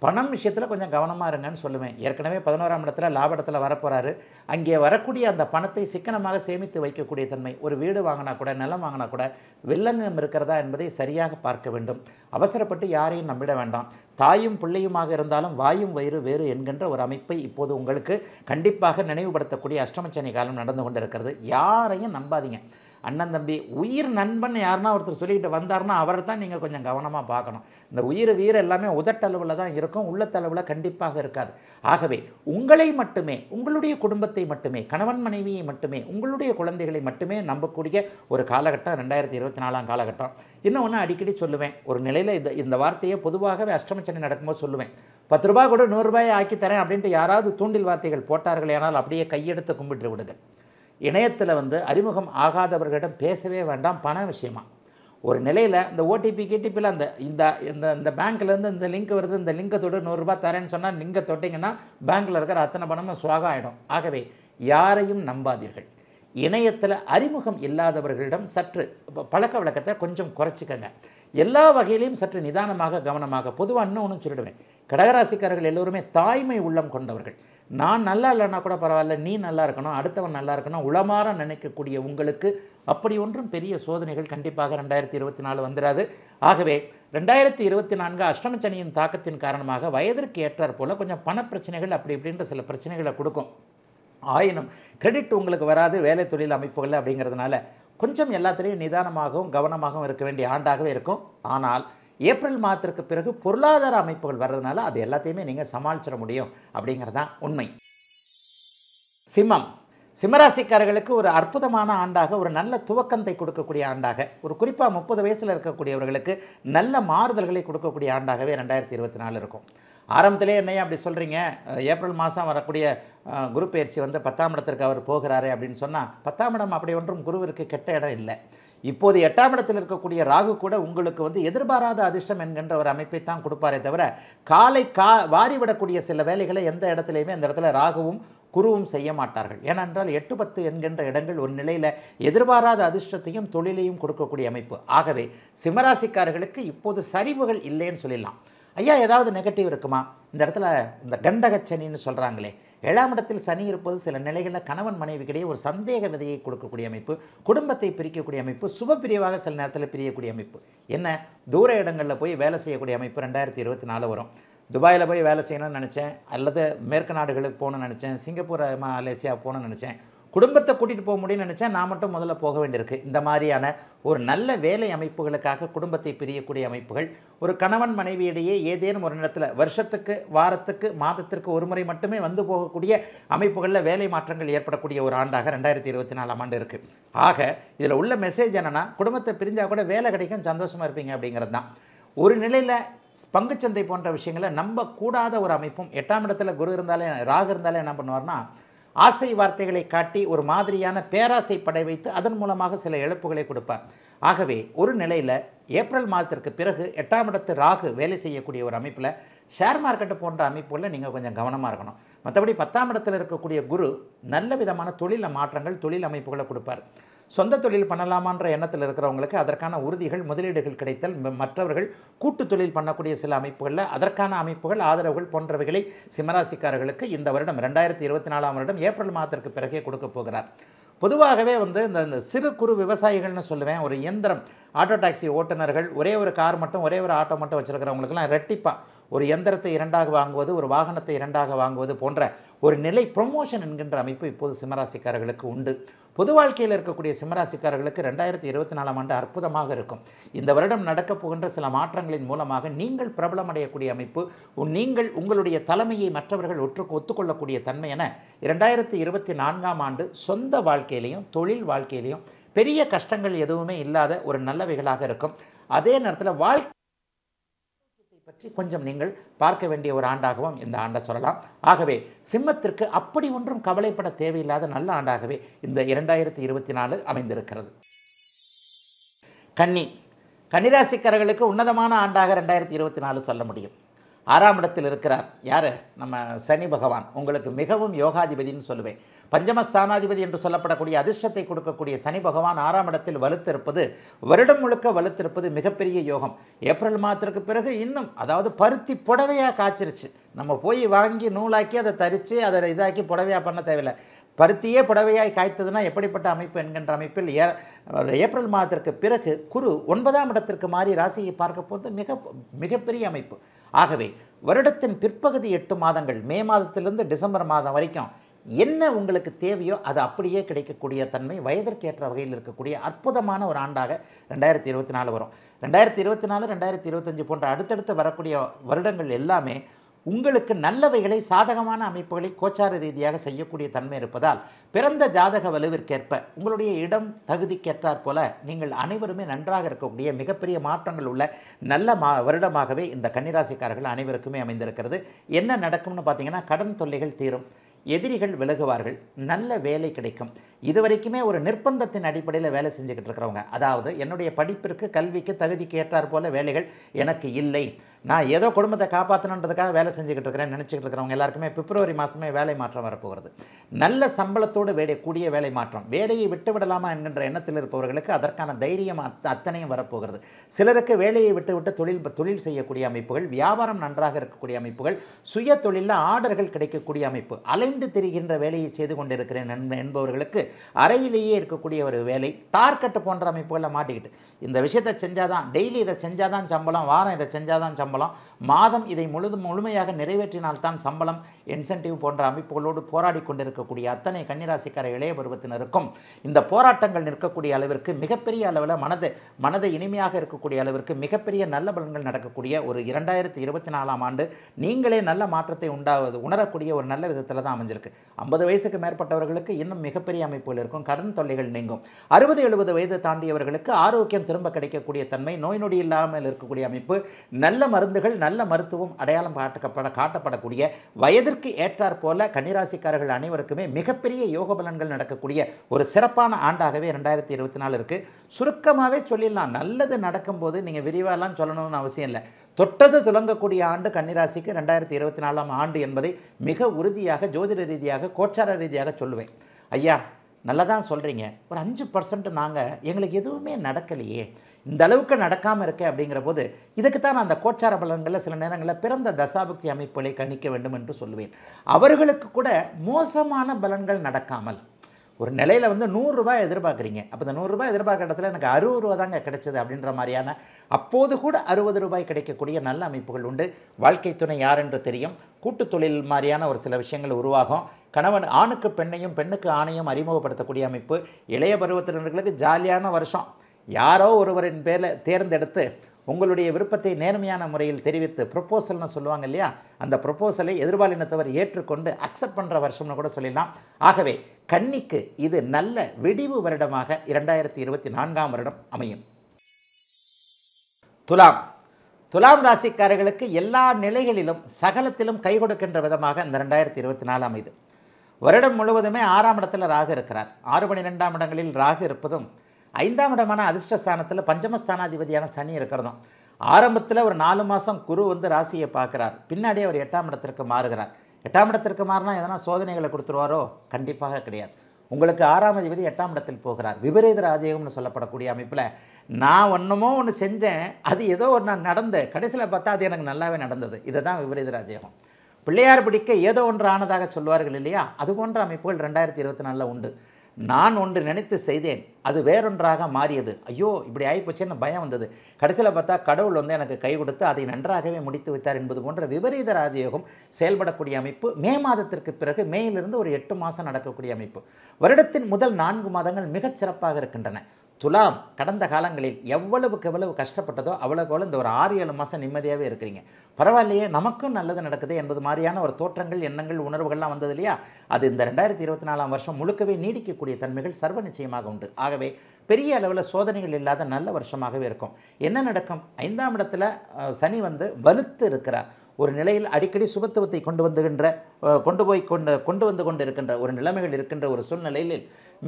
பணம் விஷயத்தில் கொஞ்சம் கவனமாக இருங்கன்னு சொல்லுவேன் ஏற்கனவே பதினோராம் இடத்துல லாபத்தில் வரப்போகிறாரு அங்கே வரக்கூடிய அந்த பணத்தை சிக்கனமாக சேமித்து வைக்கக்கூடிய தன்மை ஒரு வீடு வாங்கினா கூட நிலம் வாங்கினா கூட வில்லங்கம் இருக்கிறதா என்பதை சரியாக பார்க்க வேண்டும் அவசரப்பட்டு யாரையும் நம்பிட வேண்டாம் தாயும் பிள்ளையுமாக இருந்தாலும் வாயும் வயிறு வேறு என்கின்ற ஒரு அமைப்பை இப்போது உங்களுக்கு கண்டிப்பாக நினைவுபடுத்தக்கூடிய அஷ்டமச்சனி காலம் நடந்து கொண்டிருக்கிறது யாரையும் நம்பாதீங்க அண்ணன் தம்பி உயிர் நண்பன் யாருன்னா ஒருத்தர் சொல்லிக்கிட்டு வந்தார்னா அவரை தான் நீங்கள் கொஞ்சம் கவனமாக பார்க்கணும் இந்த உயிர் உயிர் எல்லாமே உதட்டளவில் தான் இருக்கும் உள்ளத்தளவில் கண்டிப்பாக இருக்காது ஆகவே உங்களை மட்டுமே உங்களுடைய குடும்பத்தை மட்டுமே கணவன் மனைவியை மட்டுமே உங்களுடைய குழந்தைகளை மட்டுமே நம்பக்கூடிய ஒரு காலகட்டம் ரெண்டாயிரத்தி இருபத்தி நாலாம் காலகட்டம் இன்னும் ஒன்று அடிக்கடி சொல்லுவேன் ஒரு நிலையில் இந்த இந்த வார்த்தையை பொதுவாகவே அஷ்டமச்சனை நடக்கும்போது சொல்லுவேன் பத்து ரூபா கூட நூறுரூபாயை ஆக்கி தரேன் அப்படின்ட்டு யாராவது தூண்டில் வார்த்தைகள் போட்டார்கள் ஆனால் அப்படியே கையெடுத்து கும்பிட்டு விடுங்கள் இணையத்தில் வந்து அறிமுகம் ஆகாதவர்களிடம் பேசவே வேண்டாம் பண விஷயமா ஒரு நிலையில் இந்த ஓடிபி கிடிபியில் அந்த இந்த இந்த இந்த பேங்க்லேருந்து இந்த லிங்க் வருது இந்த லிங்கை தொட்டு நூறுரூபா தரேன்னு சொன்னால் லிங்கை தொட்டிங்கன்னா பேங்க்கில் இருக்கிற அத்தனை பணமும் சுவாகம் ஆகிடும் ஆகவே யாரையும் நம்பாதீர்கள் இணையத்தில் அறிமுகம் இல்லாதவர்களிடம் சற்று பழக்க வழக்கத்தை கொஞ்சம் குறைச்சிக்கங்க எல்லா வகையிலையும் சற்று நிதானமாக கவனமாக பொதுவாக இன்னும் ஒன்று சொல்லிடுவேன் கடகராசிக்காரர்கள் எல்லோருமே தாய்மை உள்ளம் கொண்டவர்கள் நான் நல்லா இல்லைன்னா கூட பரவாயில்ல நீ நல்லா இருக்கணும் அடுத்தவன் நல்லா இருக்கணும் உளமாற நினைக்கக்கூடிய உங்களுக்கு அப்படி ஒன்றும் பெரிய சோதனைகள் கண்டிப்பாக ரெண்டாயிரத்தி இருபத்தி நாலு வந்துடாது ஆகவே ரெண்டாயிரத்தி இருபத்தி நான்கு அஷ்டமச்சனியின் தாக்கத்தின் காரணமாக வயதிற்கு ஏற்றாற் போல் கொஞ்சம் பணப்பிரச்சனைகள் அப்படி இப்படின்ற சில பிரச்சனைகளை கொடுக்கும் ஆயினும் கிரெடிட் உங்களுக்கு வராது வேலை தொழில் அமைப்புகள் அப்படிங்கிறதுனால கொஞ்சம் எல்லாத்துலேயும் நிதானமாகவும் கவனமாகவும் இருக்க வேண்டிய ஆண்டாகவே இருக்கும் ஆனால் ஏப்ரல் மாதத்திற்கு பிறகு பொருளாதார அமைப்புகள் வர்றதுனால அது எல்லாத்தையுமே நீங்கள் சமாளிச்சிட முடியும் அப்படிங்கிறது தான் உண்மை சிம்மம் சிம்மராசிக்காரர்களுக்கு ஒரு அற்புதமான ஆண்டாக ஒரு நல்ல துவக்கத்தை கொடுக்கக்கூடிய ஆண்டாக ஒரு குறிப்பாக முப்பது வயசில் இருக்கக்கூடியவர்களுக்கு நல்ல மாறுதல்களை கொடுக்கக்கூடிய ஆண்டாகவே ரெண்டாயிரத்தி இருபத்தி நாலு இருக்கும் ஆரம்பத்திலே என்னையே அப்படி சொல்கிறீங்க ஏப்ரல் மாதம் வரக்கூடிய குரு பயிற்சி வந்து பத்தாம் இடத்திற்கு அவர் போகிறாரு அப்படின்னு சொன்னால் பத்தாம் இடம் அப்படி ஒன்றும் குருவிற்கு கெட்ட இடம் இல்லை இப்போது எட்டாம் இடத்தில் இருக்கக்கூடிய ராகு கூட உங்களுக்கு வந்து எதிர்பாராத அதிர்ஷ்டம் என்கின்ற ஒரு அமைப்பை தான் கொடுப்பாரே தவிர காலை கா வாரிவிடக்கூடிய சில வேலைகளை எந்த இடத்துலையுமே அந்த இடத்துல ராகுவும் குருவும் செய்ய மாட்டார்கள் ஏனென்றால் எட்டு பத்து என்கின்ற இடங்கள் ஒரு நிலையில் எதிர்பாராத அதிர்ஷ்டத்தையும் தொழிலையும் கொடுக்கக்கூடிய அமைப்பு ஆகவே சிம்மராசிக்காரர்களுக்கு இப்போது சரிவுகள் இல்லைன்னு சொல்லிடலாம் ஐயா ஏதாவது நெகட்டிவ் இருக்குமா இந்த இடத்துல இந்த கண்டகச்சனின்னு சொல்கிறாங்களே ஏழாம் இடத்தில் சனி இருப்பது சில நிலைகளில் கணவன் மனைவிக்கிடையே ஒரு சந்தேக விதையை கொடுக்கக்கூடிய அமைப்பு குடும்பத்தை பிரிக்கக்கூடிய அமைப்பு சுப பிரிவாக சில நேரத்தில் பிரியக்கூடிய அமைப்பு என்ன தூர இடங்களில் போய் வேலை செய்யக்கூடிய அமைப்பு ரெண்டாயிரத்தி இருபத்தி நாலு வரும் துபாயில் போய் வேலை செய்யணும்னு நினச்சேன் அல்லது மேற்கு நாடுகளுக்கு போகணும்னு நினச்சேன் சிங்கப்பூர் மலேசியா போகணும்னு நினச்சேன் குடும்பத்தை கூட்டிகிட்டு போக முடியும்னு நினச்சா நான் மட்டும் முதல்ல போக வேண்டியிருக்கு இந்த மாதிரியான ஒரு நல்ல வேலை அமைப்புகளுக்காக குடும்பத்தை பிரியக்கூடிய அமைப்புகள் ஒரு கணவன் மனைவியிடையே ஏதேனும் ஒரு நேரத்தில் வருஷத்துக்கு வாரத்துக்கு மாதத்திற்கு ஒரு முறை மட்டுமே வந்து போகக்கூடிய அமைப்புகளில் வேலை மாற்றங்கள் ஏற்படக்கூடிய ஒரு ஆண்டாக ரெண்டாயிரத்தி இருபத்தி நாலாம் ஆண்டு இருக்குது ஆக இதில் உள்ள மெசேஜ் என்னென்னா குடும்பத்தை பிரிஞ்சால் கூட வேலை கிடைக்கும் சந்தோஷமாக இருப்பீங்க அப்படிங்கிறது தான் ஒரு நிலையில் பங்குச்சந்தை போன்ற விஷயங்களை நம்பக்கூடாத ஒரு அமைப்பும் எட்டாம் இடத்துல குரு இருந்தாலே ராகு இருந்தாலே என்ன பண்ணுவார்னா ஆசை வார்த்தைகளை காட்டி ஒரு மாதிரியான பேராசை படை வைத்து அதன் மூலமாக சில இழப்புகளை கொடுப்பார் ஆகவே ஒரு நிலையில் ஏப்ரல் மாதத்திற்கு பிறகு எட்டாம் இடத்து ராகு வேலை செய்யக்கூடிய ஒரு அமைப்பில் ஷேர் மார்க்கெட்டு போன்ற அமைப்புகளில் நீங்கள் கொஞ்சம் கவனமாக இருக்கணும் மற்றபடி பத்தாம் இடத்தில் இருக்கக்கூடிய குரு நல்ல விதமான தொழில் மாற்றங்கள் தொழில் அமைப்புகளை கொடுப்பார் சொந்த தொழில் பண்ணலாமான்ற எண்ணத்தில் இருக்கிறவங்களுக்கு அதற்கான உறுதிகள் முதலீடுகள் கிடைத்தல் மற்றவர்கள் கூட்டு தொழில் பண்ணக்கூடிய சில அமைப்புகளில் அதற்கான அமைப்புகள் ஆதரவுகள் போன்றவைகளை சிம்மராசிக்காரர்களுக்கு இந்த வருடம் ரெண்டாயிரத்தி இருபத்தி நாலாம் வருடம் ஏப்ரல் மாதத்திற்கு பிறகே கொடுக்க போகிறார் பொதுவாகவே வந்து இந்த சிறு குறு விவசாயிகள்னு சொல்லுவேன் ஒரு இயந்திரம் ஆட்டோ டாக்ஸி ஓட்டுநர்கள் ஒரே ஒரு கார் மட்டும் ஒரே ஒரு ஆட்டோ மட்டும் வச்சுருக்கிறவங்களுக்குலாம் ரெட்டிப்பாக ஒரு எந்திரத்தை இரண்டாக வாங்குவது ஒரு வாகனத்தை இரண்டாக வாங்குவது போன்ற ஒரு நிலை ப்ரொமோஷன் என்கின்ற அமைப்பு இப்போது சிம்மராசிக்காரர்களுக்கு உண்டு பொது வாழ்க்கையில் இருக்கக்கூடிய சிம்மராசிக்காரர்களுக்கு ரெண்டாயிரத்தி இருபத்தி நாலாம் ஆண்டு அற்புதமாக இருக்கும் இந்த வருடம் நடக்கப் போகின்ற சில மாற்றங்களின் மூலமாக நீங்கள் பிரபலமடையக்கூடிய அமைப்பு நீங்கள் உங்களுடைய தலைமையை மற்றவர்கள் ஒற்று ஒத்துக்கொள்ளக்கூடிய தன்மை என இரண்டாயிரத்தி இருபத்தி நான்காம் ஆண்டு சொந்த வாழ்க்கையிலையும் தொழில் வாழ்க்கையிலையும் பெரிய கஷ்டங்கள் எதுவுமே இல்லாத ஒரு நல்லவைகளாக இருக்கும் அதே நேரத்தில் வாழ்க்கை பற்றி கொஞ்சம் நீங்கள் பார்க்க வேண்டிய ஒரு ஆண்டாகவும் இந்த ஆண்டை சொல்லலாம் ஆகவே சிம்மத்திற்கு அப்படி ஒன்றும் கவலைப்பட தேவையில்லாத நல்ல ஆண்டாகவே இந்த இரண்டாயிரத்தி இருபத்தி நாலு அமைந்திருக்கிறது கன்னி கன்னிராசிக்காரர்களுக்கு உன்னதமான ஆண்டாக ரெண்டாயிரத்தி இருபத்தி நாலு சொல்ல முடியும் ஆறாம் இடத்தில் இருக்கிறார் யார் நம்ம சனி பகவான் உங்களுக்கு மிகவும் யோகாதிபதினு சொல்லுவேன் பஞ்சமஸ்தானாதிபதி என்று சொல்லப்படக்கூடிய அதிர்ஷ்டத்தை கொடுக்கக்கூடிய சனி பகவான் ஆறாம் இடத்தில் வலுத்திருப்பது வருடம் முழுக்க வலுத்திருப்பது மிகப்பெரிய யோகம் ஏப்ரல் மாதத்திற்கு பிறகு இன்னும் அதாவது பருத்தி புடவையாக காய்ச்சிருச்சு நம்ம போய் வாங்கி நூலாக்கி அதை தரித்து அதை இதாக்கி புடவையாக பண்ண தேவையில்லை பருத்தியே புடவையாய் காய்த்ததுன்னா எப்படிப்பட்ட அமைப்பு என்கின்ற அமைப்பில் ஏ ஏப்ரல் மாதத்திற்கு பிறகு குரு ஒன்பதாம் இடத்திற்கு மாறி ராசியை பார்க்க போது மிக மிகப்பெரிய அமைப்பு ஆகவே வருடத்தின் பிற்பகுதி எட்டு மாதங்கள் மே மாதத்திலிருந்து டிசம்பர் மாதம் வரைக்கும் என்ன உங்களுக்கு தேவையோ அது அப்படியே கிடைக்கக்கூடிய தன்மை வயதிற்கேற்ற வகையில் இருக்கக்கூடிய அற்புதமான ஒரு ஆண்டாக ரெண்டாயிரத்தி இருபத்தி நாலு வரும் ரெண்டாயிரத்தி இருபத்தி நாலு ரெண்டாயிரத்தி இருபத்தஞ்சு போன்ற அடுத்தடுத்து வரக்கூடிய வருடங்கள் எல்லாமே உங்களுக்கு நல்லவைகளை சாதகமான அமைப்புகளை கோச்சார ரீதியாக செய்யக்கூடிய தன்மை இருப்பதால் பிறந்த ஜாதக வலுவிற்கேற்ப உங்களுடைய இடம் தகுதிக்கேற்றாற் போல நீங்கள் அனைவருமே நன்றாக இருக்கக்கூடிய மிகப்பெரிய மாற்றங்கள் உள்ள நல்ல மா வருடமாகவே இந்த கன்னிராசிக்காரர்கள் அனைவருக்குமே அமைந்திருக்கிறது என்ன நடக்கும்னு பார்த்தீங்கன்னா கடன் தொல்லைகள் தீரும் எதிரிகள் விலகுவார்கள் நல்ல வேலை கிடைக்கும் இது வரைக்குமே ஒரு நிர்பந்தத்தின் அடிப்படையில் வேலை செஞ்சுக்கிட்டு இருக்கிறவங்க அதாவது என்னுடைய படிப்பிற்கு கல்விக்கு தகுதிக்கு ஏற்றார் போல வேலைகள் எனக்கு இல்லை நான் ஏதோ குடும்பத்தை காப்பாற்றணுன்றதுக்காக வேலை செஞ்சுக்கிட்டு இருக்கிறேன் நினச்சிக்கிட்டு இருக்கிறவங்க எல்லாருக்குமே பிப்ரவரி மாதமே வேலை மாற்றம் வரப்போகிறது நல்ல சம்பளத்தோடு வேலை கூடிய வேலை மாற்றம் வேலையை விட்டு விடலாமா என்கின்ற எண்ணத்தில் இருப்பவர்களுக்கு அதற்கான தைரியம் அத்தனையும் வரப்போகிறது சிலருக்கு வேலையை விட்டு விட்டு தொழில் தொழில் செய்யக்கூடிய அமைப்புகள் வியாபாரம் நன்றாக இருக்கக்கூடிய அமைப்புகள் சுய தொழிலில் ஆர்டர்கள் கிடைக்கக்கூடிய அமைப்பு அலைந்து திரிகின்ற வேலையை செய்து கொண்டிருக்கிறேன் என்பவர்களுக்கு அறையிலேயே இருக்கக்கூடிய ஒரு வேலை தார்கட்டு போன்ற அமைப்புகளில் மாட்டிக்கிட்டு இந்த விஷயத்தை செஞ்சால் தான் டெய்லி இதை செஞ்சால் தான் சம்பளம் வாரம் இதை செஞ்சால் தான் சம்பளம் மாதம் இதை முழுது முழுமையாக நிறைவேற்றினால்தான் சம்பளம் இன்சென்டிவ் போன்ற அமைப்புகளோடு போராடி கொண்டிருக்கக்கூடிய அத்தனை கன்னிராசிக்கார இளைய பருவத்தினருக்கும் இந்த போராட்டங்கள் நிற்கக்கூடிய அளவிற்கு மிகப்பெரிய அளவில் மனதை மனதை இனிமையாக இருக்கக்கூடிய அளவிற்கு மிகப்பெரிய நல்ல பலன்கள் நடக்கக்கூடிய ஒரு இரண்டாயிரத்தி இருபத்தி நாலாம் ஆண்டு நீங்களே நல்ல மாற்றத்தை உண்டாவது உணரக்கூடிய ஒரு நல்ல விதத்தில் தான் அமைஞ்சிருக்கு ஐம்பது வயசுக்கு மேற்பட்டவர்களுக்கு இன்னும் மிகப்பெரிய அமைப்புகள் இருக்கும் கடன் தொல்லைகள் நீங்கும் அறுபது எழுபது வயது தாண்டியவர்களுக்கு ஆரோக்கியம் திரும்ப கிடைக்கக்கூடிய தன்மை நோய் நொடி இல்லாமல் இருக்கக்கூடிய அமைப்பு நல்ல மருந்துகள் நல்ல மருத்துவம் அடையாளம் காட்டப்பட காட்டப்படக்கூடிய வயதிற்கு ஏற்றார் போல கன்னிராசிக்காரர்கள் அனைவருக்குமே மிகப்பெரிய யோக பலன்கள் நடக்கக்கூடிய ஒரு சிறப்பான ஆண்டாகவே ரெண்டாயிரத்தி இருபத்தி நாலு இருக்குது சுருக்கமாகவே சொல்லிடலாம் நல்லது நடக்கும்போது நீங்கள் விரிவாலாம் சொல்லணும்னு அவசியம் இல்லை தொட்டது துளங்கக்கூடிய ஆண்டு கன்னிராசிக்கு ரெண்டாயிரத்தி இருபத்தி நாலாம் ஆண்டு என்பதை மிக உறுதியாக ஜோதிட ரீதியாக கோச்சார ரீதியாக சொல்லுவேன் ஐயா நல்லதான் சொல்கிறீங்க ஒரு அஞ்சு பர்சன்ட் நாங்கள் எங்களுக்கு எதுவுமே நடக்கலையே இந்த அளவுக்கு நடக்காமல் இருக்கே அப்படிங்கிற போது இதுக்குத்தான் அந்த கோச்சார பலன்களில் சில நேரங்களில் பிறந்த தசாபக்தி அமைப்புகளை கணிக்க வேண்டும் என்று சொல்லுவேன் அவர்களுக்கு கூட மோசமான பலன்கள் நடக்காமல் ஒரு நிலையில் வந்து நூறுரூபா எதிர்பார்க்குறீங்க அப்போ இந்த நூறுரூபா எதிர்பார்க்குற இடத்துல எனக்கு அறுபது ரூபா தாங்க கிடைச்சது அப்படின்ற மாதிரியான அப்போது கூட அறுபது ரூபாய் கிடைக்கக்கூடிய நல்ல அமைப்புகள் உண்டு வாழ்க்கை துணை யார் என்று தெரியும் கூட்டு தொழில் மாதிரியான ஒரு சில விஷயங்கள் உருவாகும் கணவன் ஆணுக்கு பெண்ணையும் பெண்ணுக்கு ஆணையும் அறிமுகப்படுத்தக்கூடிய அமைப்பு இளைய பருவத்தினர்களுக்கு ஜாலியான வருஷம் யாரோ ஒருவரின் பேரில் தேர்ந்தெடுத்து உங்களுடைய விருப்பத்தை நேர்மையான முறையில் தெரிவித்து ப்ரொப்போசல்னு சொல்லுவாங்க இல்லையா அந்த ப்ரொப்போசலை எதிர்பாலினத்தவர் ஏற்றுக்கொண்டு அக்செப்ட் பண்ணுற வருஷம்னு கூட சொல்லிடலாம் ஆகவே கன்னிக்கு இது நல்ல விடிவு வருடமாக இரண்டாயிரத்தி இருபத்தி நான்காம் வருடம் அமையும் துலாம் துலாம் ராசிக்காரர்களுக்கு எல்லா நிலைகளிலும் சகலத்திலும் கை கொடுக்கின்ற விதமாக இந்த ரெண்டாயிரத்தி இருபத்தி நாலு அமைது வருடம் முழுவதுமே ஆறாம் இடத்தில் ராகு இருக்கிறார் ஆறு ரெண்டாம் இடங்களில் ராகு இருப்பதும் ஐந்தாம் இடமான அதிர்ஷ்டஸ்தானத்தில் பஞ்சமஸ்தானாதிபதியான சனி இருக்கிறதும் ஆரம்பத்தில் ஒரு நாலு மாதம் குரு வந்து ராசியை பார்க்குறார் பின்னாடியே அவர் எட்டாம் இடத்திற்கு மாறுகிறார் எட்டாம் இடத்திற்கு மாறினா எதனா சோதனைகளை கொடுத்துருவாரோ கண்டிப்பாக கிடையாது உங்களுக்கு ஆறாம் அதிபதி எட்டாம் இடத்தில் போகிறார் விபரீத ராஜயோகம்னு சொல்லப்படக்கூடிய அமைப்பில் நான் ஒன்றுமோ ஒன்று செஞ்சேன் அது ஏதோ ஒரு நான் நடந்து கடைசியில் பார்த்தா அது எனக்கு நல்லாவே நடந்தது இதை தான் விபரீத ராஜயோகம் பிள்ளையார் பிடிக்க ஏதோ ஒன்று ஆனதாக சொல்வார்கள் இல்லையா அது போன்ற அமைப்புகள் ரெண்டாயிரத்தி இருபத்தி நாலில் உண்டு நான் ஒன்று நினைத்து செய்தேன் அது வேறொன்றாக மாறியது ஐயோ இப்படி ஆகிப்போச்சேன்னு பயம் வந்தது கடைசியில் பார்த்தா கடவுள் வந்து எனக்கு கை கொடுத்து அதை நன்றாகவே முடித்து வைத்தார் என்பது போன்ற விபரீத ராஜயோகம் செயல்படக்கூடிய அமைப்பு மே மாதத்திற்கு பிறகு மேயிலிருந்து ஒரு எட்டு மாதம் நடக்கக்கூடிய அமைப்பு வருடத்தின் முதல் நான்கு மாதங்கள் மிகச் சிறப்பாக இருக்கின்றன துலாம் கடந்த காலங்களில் எவ்வளவுக்கு எவ்வளவு கஷ்டப்பட்டதோ அவ்வளோக்கு இந்த ஒரு ஆறு ஏழு மாதம் நிம்மதியாகவே இருக்கிறீங்க பரவாயில்லையே நமக்கும் நல்லது நடக்குது என்பது மாதிரியான ஒரு தோற்றங்கள் எண்ணங்கள் உணர்வுகள்லாம் வந்தது இல்லையா அது இந்த ரெண்டாயிரத்தி இருபத்தி நாலாம் வருஷம் முழுக்கவே நீடிக்கக்கூடிய தன்மைகள் சர்வ நிச்சயமாக உண்டு ஆகவே பெரிய அளவில் சோதனைகள் இல்லாத நல்ல வருஷமாகவே இருக்கும் என்ன நடக்கும் ஐந்தாம் இடத்துல சனி வந்து வலுத்து இருக்கிறார் ஒரு நிலையில் அடிக்கடி சுபத்துவத்தை கொண்டு வந்துகின்ற கொண்டு போய் கொண்டு கொண்டு வந்து கொண்டு இருக்கின்ற ஒரு நிலைமைகள் இருக்கின்ற ஒரு சூழ்நிலையில்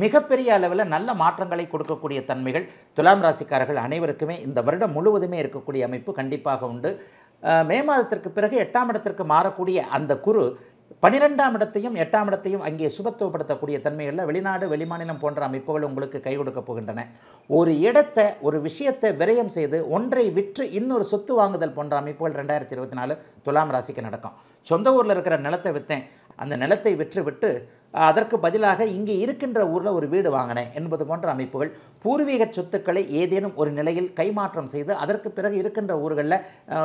மிகப்பெரிய அளவில் நல்ல மாற்றங்களை கொடுக்கக்கூடிய தன்மைகள் துலாம் ராசிக்காரர்கள் அனைவருக்குமே இந்த வருடம் முழுவதுமே இருக்கக்கூடிய அமைப்பு கண்டிப்பாக உண்டு மே மாதத்திற்கு பிறகு எட்டாம் இடத்திற்கு மாறக்கூடிய அந்த குரு பனிரெண்டாம் இடத்தையும் எட்டாம் இடத்தையும் அங்கே சுபத்துவப்படுத்தக்கூடிய தன்மைகளில் வெளிநாடு வெளிமாநிலம் போன்ற அமைப்புகள் உங்களுக்கு கை கொடுக்க போகின்றன ஒரு இடத்தை ஒரு விஷயத்தை விரயம் செய்து ஒன்றை விற்று இன்னொரு சொத்து வாங்குதல் போன்ற அமைப்புகள் ரெண்டாயிரத்தி இருபத்தி நாலு துலாம் ராசிக்கு நடக்கும் சொந்த ஊரில் இருக்கிற நிலத்தை விற்றேன் அந்த நிலத்தை விற்று விட்டு அதற்கு பதிலாக இங்கே இருக்கின்ற ஊரில் ஒரு வீடு வாங்கினேன் என்பது போன்ற அமைப்புகள் பூர்வீக சொத்துக்களை ஏதேனும் ஒரு நிலையில் கைமாற்றம் செய்து அதற்கு பிறகு இருக்கின்ற ஊர்களில்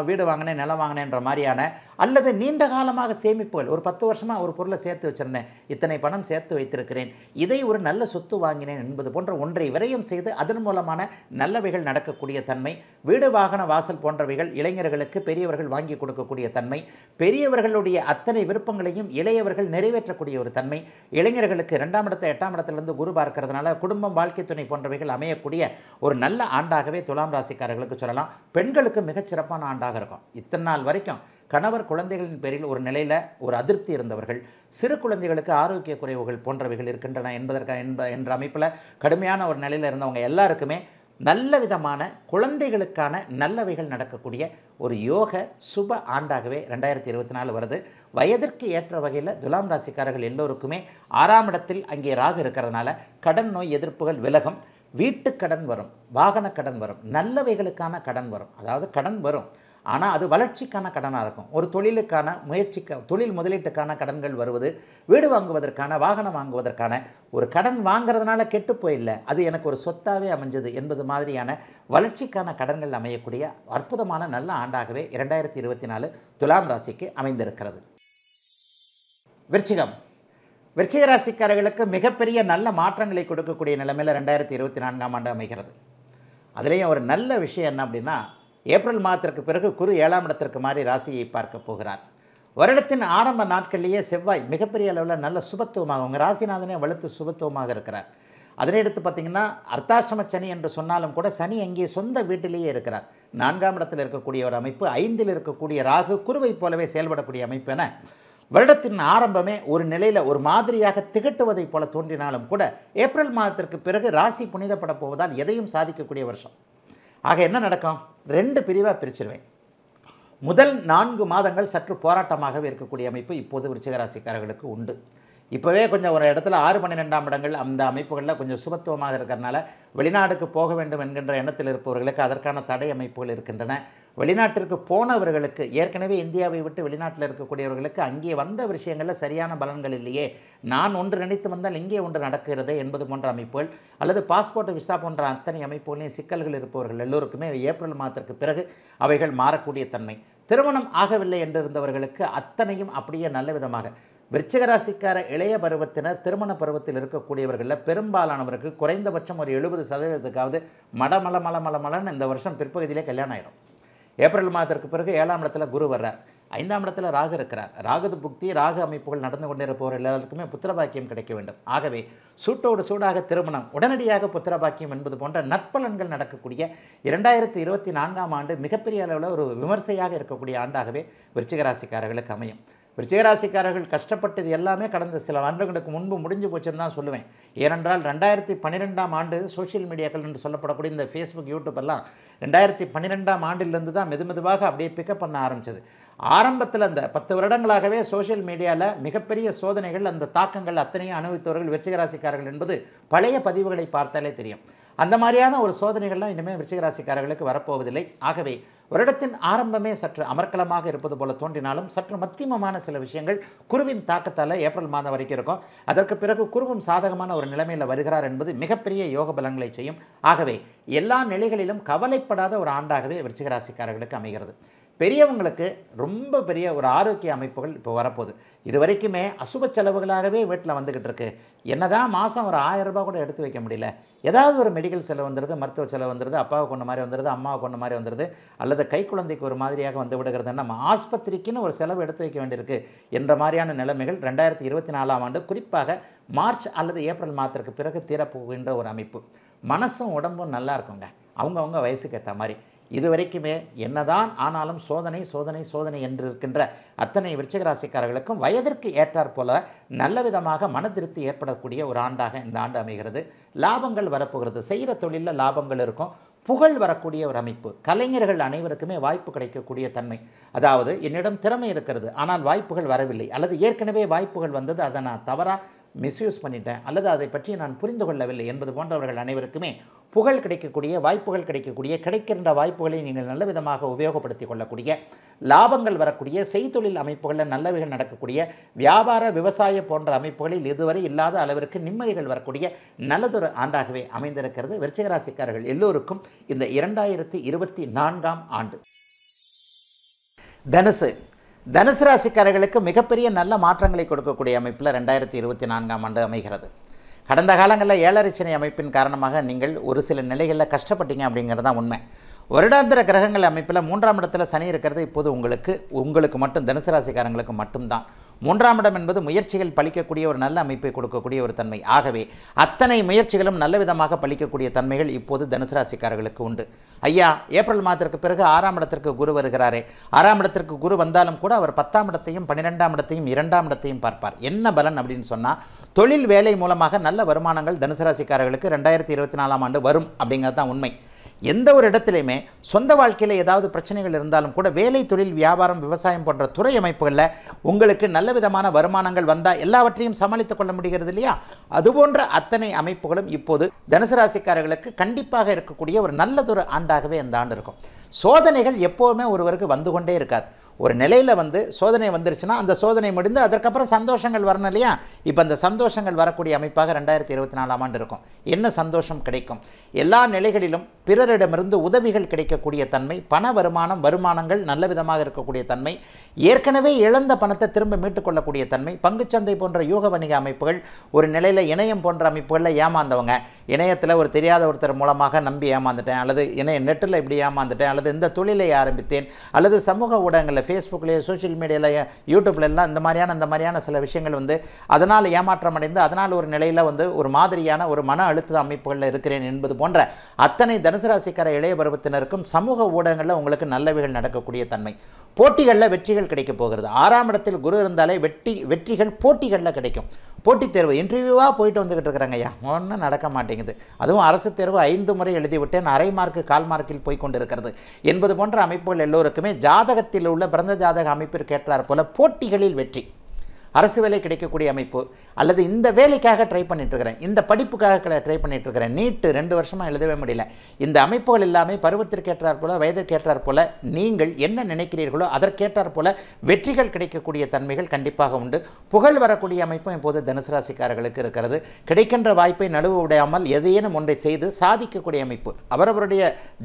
வீடு வாங்கினேன் நிலம் வாங்கினேன்ற மாதிரியான அல்லது நீண்ட காலமாக சேமிப்புகள் ஒரு பத்து வருஷமாக ஒரு பொருளை சேர்த்து வச்சுருந்தேன் இத்தனை பணம் சேர்த்து வைத்திருக்கிறேன் இதை ஒரு நல்ல சொத்து வாங்கினேன் என்பது போன்ற ஒன்றை விரயம் செய்து அதன் மூலமான நல்லவைகள் நடக்கக்கூடிய தன்மை வீடு வாகன வாசல் போன்றவைகள் இளைஞர்களுக்கு பெரியவர்கள் வாங்கி கொடுக்கக்கூடிய தன்மை பெரியவர்களுடைய அத்தனை விருப்பங்களையும் இளையவர்கள் நிறைவேற்றக்கூடிய ஒரு தன்மை இளைஞர்களுக்கு இரண்டாம் இடத்தை எட்டாம் இடத்துலேருந்து குரு பார்க்கறதுனால குடும்பம் வாழ்க்கை துணை போன்றவைகள் அமையக்கூடிய ஒரு நல்ல ஆண்டாகவே துலாம் ராசிக்காரர்களுக்கு சொல்லலாம் பெண்களுக்கு மிகச்சிறப்பான ஆண்டாக இருக்கும் இத்தனை நாள் வரைக்கும் கணவர் குழந்தைகளின் பேரில் ஒரு நிலையில் ஒரு அதிருப்தி இருந்தவர்கள் சிறு குழந்தைகளுக்கு ஆரோக்கிய குறைவுகள் போன்றவைகள் இருக்கின்றன என்பதற்கான என்ப என்ற அமைப்பில் கடுமையான ஒரு நிலையில் இருந்தவங்க எல்லாருக்குமே நல்ல விதமான குழந்தைகளுக்கான நல்லவைகள் நடக்கக்கூடிய ஒரு யோக சுப ஆண்டாகவே ரெண்டாயிரத்தி இருபத்தி நாலு வருது வயதிற்கு ஏற்ற வகையில் துலாம் ராசிக்காரர்கள் எல்லோருக்குமே ஆறாம் இடத்தில் அங்கே ராகு இருக்கிறதுனால கடன் நோய் எதிர்ப்புகள் விலகும் வீட்டு கடன் வரும் வாகன கடன் வரும் நல்லவைகளுக்கான கடன் வரும் அதாவது கடன் வரும் ஆனால் அது வளர்ச்சிக்கான கடனாக இருக்கும் ஒரு தொழிலுக்கான முயற்சிக்க தொழில் முதலீட்டுக்கான கடன்கள் வருவது வீடு வாங்குவதற்கான வாகனம் வாங்குவதற்கான ஒரு கடன் வாங்குறதுனால கெட்டு போயில்லை அது எனக்கு ஒரு சொத்தாகவே அமைஞ்சது என்பது மாதிரியான வளர்ச்சிக்கான கடன்கள் அமையக்கூடிய அற்புதமான நல்ல ஆண்டாகவே இரண்டாயிரத்தி இருபத்தி நாலு துலாம் ராசிக்கு அமைந்திருக்கிறது விருச்சிகம் விருச்சிக ராசிக்காரர்களுக்கு மிகப்பெரிய நல்ல மாற்றங்களை கொடுக்கக்கூடிய நிலைமையில் ரெண்டாயிரத்தி இருபத்தி நான்காம் ஆண்டு அமைகிறது அதுலேயும் ஒரு நல்ல விஷயம் என்ன அப்படின்னா ஏப்ரல் மாதத்திற்கு பிறகு குரு ஏழாம் இடத்திற்கு மாறி ராசியை பார்க்க போகிறார் வருடத்தின் ஆரம்ப நாட்கள்லேயே செவ்வாய் மிகப்பெரிய அளவில் நல்ல சுபத்துவமாக உங்கள் ராசிநாதனே வலுத்து சுபத்துவமாக இருக்கிறார் அதனை எடுத்து பார்த்திங்கன்னா அர்த்தாஷ்டம சனி என்று சொன்னாலும் கூட சனி அங்கே சொந்த வீட்டிலேயே இருக்கிறார் நான்காம் இடத்தில் இருக்கக்கூடிய ஒரு அமைப்பு ஐந்தில் இருக்கக்கூடிய ராகு குருவை போலவே செயல்படக்கூடிய அமைப்பு என வருடத்தின் ஆரம்பமே ஒரு நிலையில் ஒரு மாதிரியாக திகட்டுவதைப் போல தோன்றினாலும் கூட ஏப்ரல் மாதத்திற்கு பிறகு ராசி புனிதப்பட போவதால் எதையும் சாதிக்கக்கூடிய வருஷம் ஆக என்ன நடக்கும் ரெண்டு பிரிவாக பிரிச்சிருவேன் முதல் நான்கு மாதங்கள் சற்று போராட்டமாகவே இருக்கக்கூடிய அமைப்பு இப்போது விருச்சிகராசிக்காரர்களுக்கு உண்டு இப்போவே கொஞ்சம் ஒரு இடத்துல ஆறு பன்னிரெண்டாம் இடங்கள் அந்த அமைப்புகளில் கொஞ்சம் சுபத்துவமாக இருக்கிறனால வெளிநாடுக்கு போக வேண்டும் என்கின்ற எண்ணத்தில் இருப்பவர்களுக்கு அதற்கான தடை அமைப்புகள் இருக்கின்றன வெளிநாட்டிற்கு போனவர்களுக்கு ஏற்கனவே இந்தியாவை விட்டு வெளிநாட்டில் இருக்கக்கூடியவர்களுக்கு அங்கே வந்த விஷயங்களில் சரியான பலன்கள் இல்லையே நான் ஒன்று நினைத்து வந்தால் இங்கே ஒன்று நடக்கிறதே என்பது போன்ற அமைப்புகள் அல்லது பாஸ்போர்ட் விசா போன்ற அத்தனை அமைப்புகளையும் சிக்கல்கள் இருப்பவர்கள் எல்லோருக்குமே ஏப்ரல் மாதத்திற்கு பிறகு அவைகள் மாறக்கூடிய தன்மை திருமணம் ஆகவில்லை என்றிருந்தவர்களுக்கு அத்தனையும் அப்படியே நல்ல விதமாக விருச்சிகராசிக்கார இளைய பருவத்தினர் திருமண பருவத்தில் இருக்கக்கூடியவர்களில் பெரும்பாலானவருக்கு குறைந்தபட்சம் ஒரு எழுபது சதவீதத்துக்காவது மடமல மல மல மலன்னு இந்த வருஷம் பிற்பகுதியிலே கல்யாணம் ஆயிடும் ஏப்ரல் மாதத்திற்கு பிறகு ஏழாம் இடத்துல குரு வர்றார் ஐந்தாம் இடத்துல ராகு இருக்கிறார் ராகுது புக்தி ராகு அமைப்புகள் நடந்து கொண்டிருப்பவர் எல்லாருக்குமே புத்திரபாக்கியம் கிடைக்க வேண்டும் ஆகவே சூட்டோடு சூடாக திருமணம் உடனடியாக புத்திரபாக்கியம் என்பது போன்ற நற்பலன்கள் நடக்கக்கூடிய இரண்டாயிரத்தி இருபத்தி நான்காம் ஆண்டு மிகப்பெரிய அளவில் ஒரு விமர்சையாக இருக்கக்கூடிய ஆண்டாகவே விருச்சிகராசிக்காரர்களுக்கு அமையும் விருச்சிகராசிக்காரர்கள் கஷ்டப்பட்டது எல்லாமே கடந்த சில ஆண்டுகளுக்கு முன்பு முடிஞ்சு போச்சுன்னு தான் சொல்லுவேன் ஏனென்றால் ரெண்டாயிரத்தி பன்னிரெண்டாம் ஆண்டு சோஷியல் மீடியாக்கள் என்று சொல்லப்படக்கூடிய இந்த ஃபேஸ்புக் யூடியூப் எல்லாம் ரெண்டாயிரத்தி பன்னிரெண்டாம் ஆண்டிலிருந்து தான் மெது மெதுவாக அப்படியே பிக்கப் பண்ண ஆரம்பிச்சது ஆரம்பத்தில் அந்த பத்து வருடங்களாகவே சோஷியல் மீடியாவில் மிகப்பெரிய சோதனைகள் அந்த தாக்கங்கள் அத்தனையும் அனுபவித்தவர்கள் விருச்சிகராசிக்காரர்கள் என்பது பழைய பதிவுகளை பார்த்தாலே தெரியும் அந்த மாதிரியான ஒரு சோதனைகள்லாம் இனிமேல் விருச்சிகராசிக்காரர்களுக்கு வரப்போவதில்லை ஆகவே வருடத்தின் ஆரம்பமே சற்று அமர்க்கலமாக இருப்பது போல தோன்றினாலும் சற்று மத்தியமமான சில விஷயங்கள் குருவின் தாக்கத்தால் ஏப்ரல் மாதம் வரைக்கும் இருக்கும் அதற்கு பிறகு குருவும் சாதகமான ஒரு நிலைமையில் வருகிறார் என்பது மிகப்பெரிய யோக பலங்களை செய்யும் ஆகவே எல்லா நிலைகளிலும் கவலைப்படாத ஒரு ஆண்டாகவே விருச்சிகராசிக்காரர்களுக்கு அமைகிறது பெரியவங்களுக்கு ரொம்ப பெரிய ஒரு ஆரோக்கிய அமைப்புகள் இப்போ வரப்போகுது இது வரைக்குமே அசுப செலவுகளாகவே வீட்டில் வந்துக்கிட்டு இருக்கு என்னதான் மாதம் ஒரு ஆயிரம் ரூபாய் கூட எடுத்து வைக்க முடியல ஏதாவது ஒரு மெடிக்கல் செலவு வந்துடுது மருத்துவ செலவு வந்துடுது அப்பாவை கொண்ட மாதிரி வந்துடுது அம்மாவை கொண்ட மாதிரி வந்துடுது அல்லது கை குழந்தைக்கு ஒரு மாதிரியாக வந்து விடுகிறது நம்ம ஆஸ்பத்திரிக்குன்னு ஒரு செலவு எடுத்து வைக்க வேண்டியிருக்கு என்ற மாதிரியான நிலைமைகள் ரெண்டாயிரத்தி இருபத்தி நாலாம் ஆண்டு குறிப்பாக மார்ச் அல்லது ஏப்ரல் மாதத்திற்கு பிறகு தீரப்போகின்ற ஒரு அமைப்பு மனசும் உடம்பும் நல்லா இருக்குங்க அவங்கவுங்க வயசுக்கு ஏற்ற மாதிரி இது வரைக்குமே என்னதான் ஆனாலும் சோதனை சோதனை சோதனை என்று இருக்கின்ற அத்தனை விருச்சகராசிக்காரர்களுக்கும் வயதிற்கு ஏற்றாற்போல போல நல்ல விதமாக மன திருப்தி ஏற்படக்கூடிய ஒரு ஆண்டாக இந்த ஆண்டு அமைகிறது லாபங்கள் வரப்போகிறது செய்கிற தொழிலில் லாபங்கள் இருக்கும் புகழ் வரக்கூடிய ஒரு அமைப்பு கலைஞர்கள் அனைவருக்குமே வாய்ப்பு கிடைக்கக்கூடிய தன்மை அதாவது என்னிடம் திறமை இருக்கிறது ஆனால் வாய்ப்புகள் வரவில்லை அல்லது ஏற்கனவே வாய்ப்புகள் வந்தது அதை நான் தவறாக மிஸ்யூஸ் பண்ணிட்டேன் அல்லது அதை பற்றி நான் புரிந்து கொள்ளவில்லை என்பது போன்றவர்கள் அனைவருக்குமே புகழ் கிடைக்கக்கூடிய வாய்ப்புகள் கிடைக்கக்கூடிய கிடைக்கின்ற வாய்ப்புகளை நீங்கள் நல்ல விதமாக உபயோகப்படுத்திக் கொள்ளக்கூடிய லாபங்கள் வரக்கூடிய செய்தொழில் அமைப்புகளில் நல்லவைகள் நடக்கக்கூடிய வியாபார விவசாய போன்ற அமைப்புகளில் இதுவரை இல்லாத அளவிற்கு நிம்மதிகள் வரக்கூடிய நல்லதொரு ஆண்டாகவே அமைந்திருக்கிறது விருச்சிகராசிக்காரர்கள் எல்லோருக்கும் இந்த இரண்டாயிரத்தி இருபத்தி நான்காம் ஆண்டு தனுசு தனுசு ராசிக்காரர்களுக்கு மிகப்பெரிய நல்ல மாற்றங்களை கொடுக்கக்கூடிய அமைப்பில் ரெண்டாயிரத்தி இருபத்தி நான்காம் ஆண்டு அமைகிறது கடந்த காலங்களில் ஏழரிச்சனை அமைப்பின் காரணமாக நீங்கள் ஒரு சில நிலைகளில் கஷ்டப்பட்டீங்க அப்படிங்கிறது தான் உண்மை வருடாந்திர கிரகங்கள் அமைப்பில் மூன்றாம் இடத்துல சனி இருக்கிறது இப்போது உங்களுக்கு உங்களுக்கு மட்டும் தனுசு ராசிக்காரங்களுக்கு மட்டும்தான் மூன்றாம் இடம் என்பது முயற்சிகள் பழிக்கக்கூடிய ஒரு நல்ல அமைப்பை கொடுக்கக்கூடிய ஒரு தன்மை ஆகவே அத்தனை முயற்சிகளும் நல்ல விதமாக பழிக்கக்கூடிய தன்மைகள் இப்போது தனுசு ராசிக்காரர்களுக்கு உண்டு ஐயா ஏப்ரல் மாதத்திற்கு பிறகு ஆறாம் இடத்திற்கு குரு வருகிறாரே ஆறாம் இடத்திற்கு குரு வந்தாலும் கூட அவர் பத்தாம் இடத்தையும் பன்னிரெண்டாம் இடத்தையும் இரண்டாம் இடத்தையும் பார்ப்பார் என்ன பலன் அப்படின்னு சொன்னால் தொழில் வேலை மூலமாக நல்ல வருமானங்கள் தனுசு ராசிக்காரர்களுக்கு ரெண்டாயிரத்தி இருபத்தி நாலாம் ஆண்டு வரும் அப்படிங்கிறது தான் உண்மை எந்த ஒரு இடத்துலையுமே சொந்த வாழ்க்கையில் ஏதாவது பிரச்சனைகள் இருந்தாலும் கூட வேலை தொழில் வியாபாரம் விவசாயம் போன்ற துறை அமைப்புகளில் உங்களுக்கு நல்ல விதமான வருமானங்கள் வந்தால் எல்லாவற்றையும் சமாளித்துக் கொள்ள முடிகிறது இல்லையா அதுபோன்ற அத்தனை அமைப்புகளும் இப்போது தனுசு ராசிக்காரர்களுக்கு கண்டிப்பாக இருக்கக்கூடிய ஒரு நல்லதொரு ஆண்டாகவே அந்த ஆண்டு இருக்கும் சோதனைகள் எப்போவுமே ஒருவருக்கு வந்து கொண்டே இருக்காது ஒரு நிலையில் வந்து சோதனை வந்துருச்சுன்னா அந்த சோதனை முடிந்து அதற்கப்புறம் சந்தோஷங்கள் வரணும் இல்லையா இப்போ அந்த சந்தோஷங்கள் வரக்கூடிய அமைப்பாக ரெண்டாயிரத்தி இருபத்தி நாலாம் ஆண்டு இருக்கும் என்ன சந்தோஷம் கிடைக்கும் எல்லா நிலைகளிலும் பிறரிடமிருந்து உதவிகள் கிடைக்கக்கூடிய தன்மை பண வருமானம் வருமானங்கள் நல்ல விதமாக இருக்கக்கூடிய தன்மை ஏற்கனவே இழந்த பணத்தை திரும்ப மீட்டுக்கொள்ளக்கூடிய தன்மை பங்குச்சந்தை போன்ற யூக வணிக அமைப்புகள் ஒரு நிலையில் இணையம் போன்ற அமைப்புகளில் ஏமாந்தவங்க இணையத்தில் ஒரு தெரியாத ஒருத்தர் மூலமாக நம்பி ஏமாந்துட்டேன் அல்லது இணைய நெட்டில் இப்படி ஏமாந்துட்டேன் அல்லது இந்த தொழிலை ஆரம்பித்தேன் அல்லது சமூக ஊடகங்களில் ஃபேஸ்புக்லேயே சோஷியல் மீடியாவில் யூடியூப்ல எல்லாம் இந்த மாதிரியான இந்த மாதிரியான சில விஷயங்கள் வந்து அதனால் ஏமாற்றம் அடைந்து அதனால் ஒரு நிலையில் வந்து ஒரு மாதிரியான ஒரு மன அழுத்த அமைப்புகளில் இருக்கிறேன் என்பது போன்ற அத்தனை தனுசு ராசிக்கார இளைய பருவத்தினருக்கும் சமூக ஊடகங்களில் உங்களுக்கு நல்லவைகள் நடக்கக்கூடிய தன்மை போட்டிகளில் வெற்றிகள் கிடைக்க போகிறது ஆறாம் இடத்தில் குரு இருந்தாலே வெற்றி வெற்றிகள் போட்டிகளில் கிடைக்கும் போட்டித் தேர்வு இன்டர்வியூவாக போயிட்டு வந்துக்கிட்டு இருக்கிறாங்க ஐயா ஒன்றும் நடக்க மாட்டேங்குது அதுவும் அரசு தேர்வு ஐந்து முறை எழுதிவிட்டேன் அரை மார்க்கு கால் மார்க்கில் போய் கொண்டிருக்கிறது என்பது போன்ற அமைப்புகள் எல்லோருக்குமே ஜாதகத்தில் உள்ள பிறந்த ஜாதக அமைப்பிற்கேற்றார் போல போட்டிகளில் வெற்றி அரசு வேலை கிடைக்கக்கூடிய அமைப்பு அல்லது இந்த வேலைக்காக ட்ரை பண்ணிட்டுருக்கிறேன் இந்த படிப்புக்காக ட்ரை பண்ணிட்டுருக்கிறேன் நீட்டு ரெண்டு வருஷமாக எழுதவே முடியல இந்த அமைப்புகள் எல்லாமே பருவத்திற்கேற்றார் போல வயதிற்கேற்றார் போல நீங்கள் என்ன நினைக்கிறீர்களோ அதற்கேற்றார் போல வெற்றிகள் கிடைக்கக்கூடிய தன்மைகள் கண்டிப்பாக உண்டு புகழ் வரக்கூடிய அமைப்பும் இப்போது தனுசு ராசிக்காரர்களுக்கு இருக்கிறது கிடைக்கின்ற வாய்ப்பை நழுவு விடாமல் எதையேனும் ஒன்றை செய்து சாதிக்கக்கூடிய அமைப்பு அவரவருடைய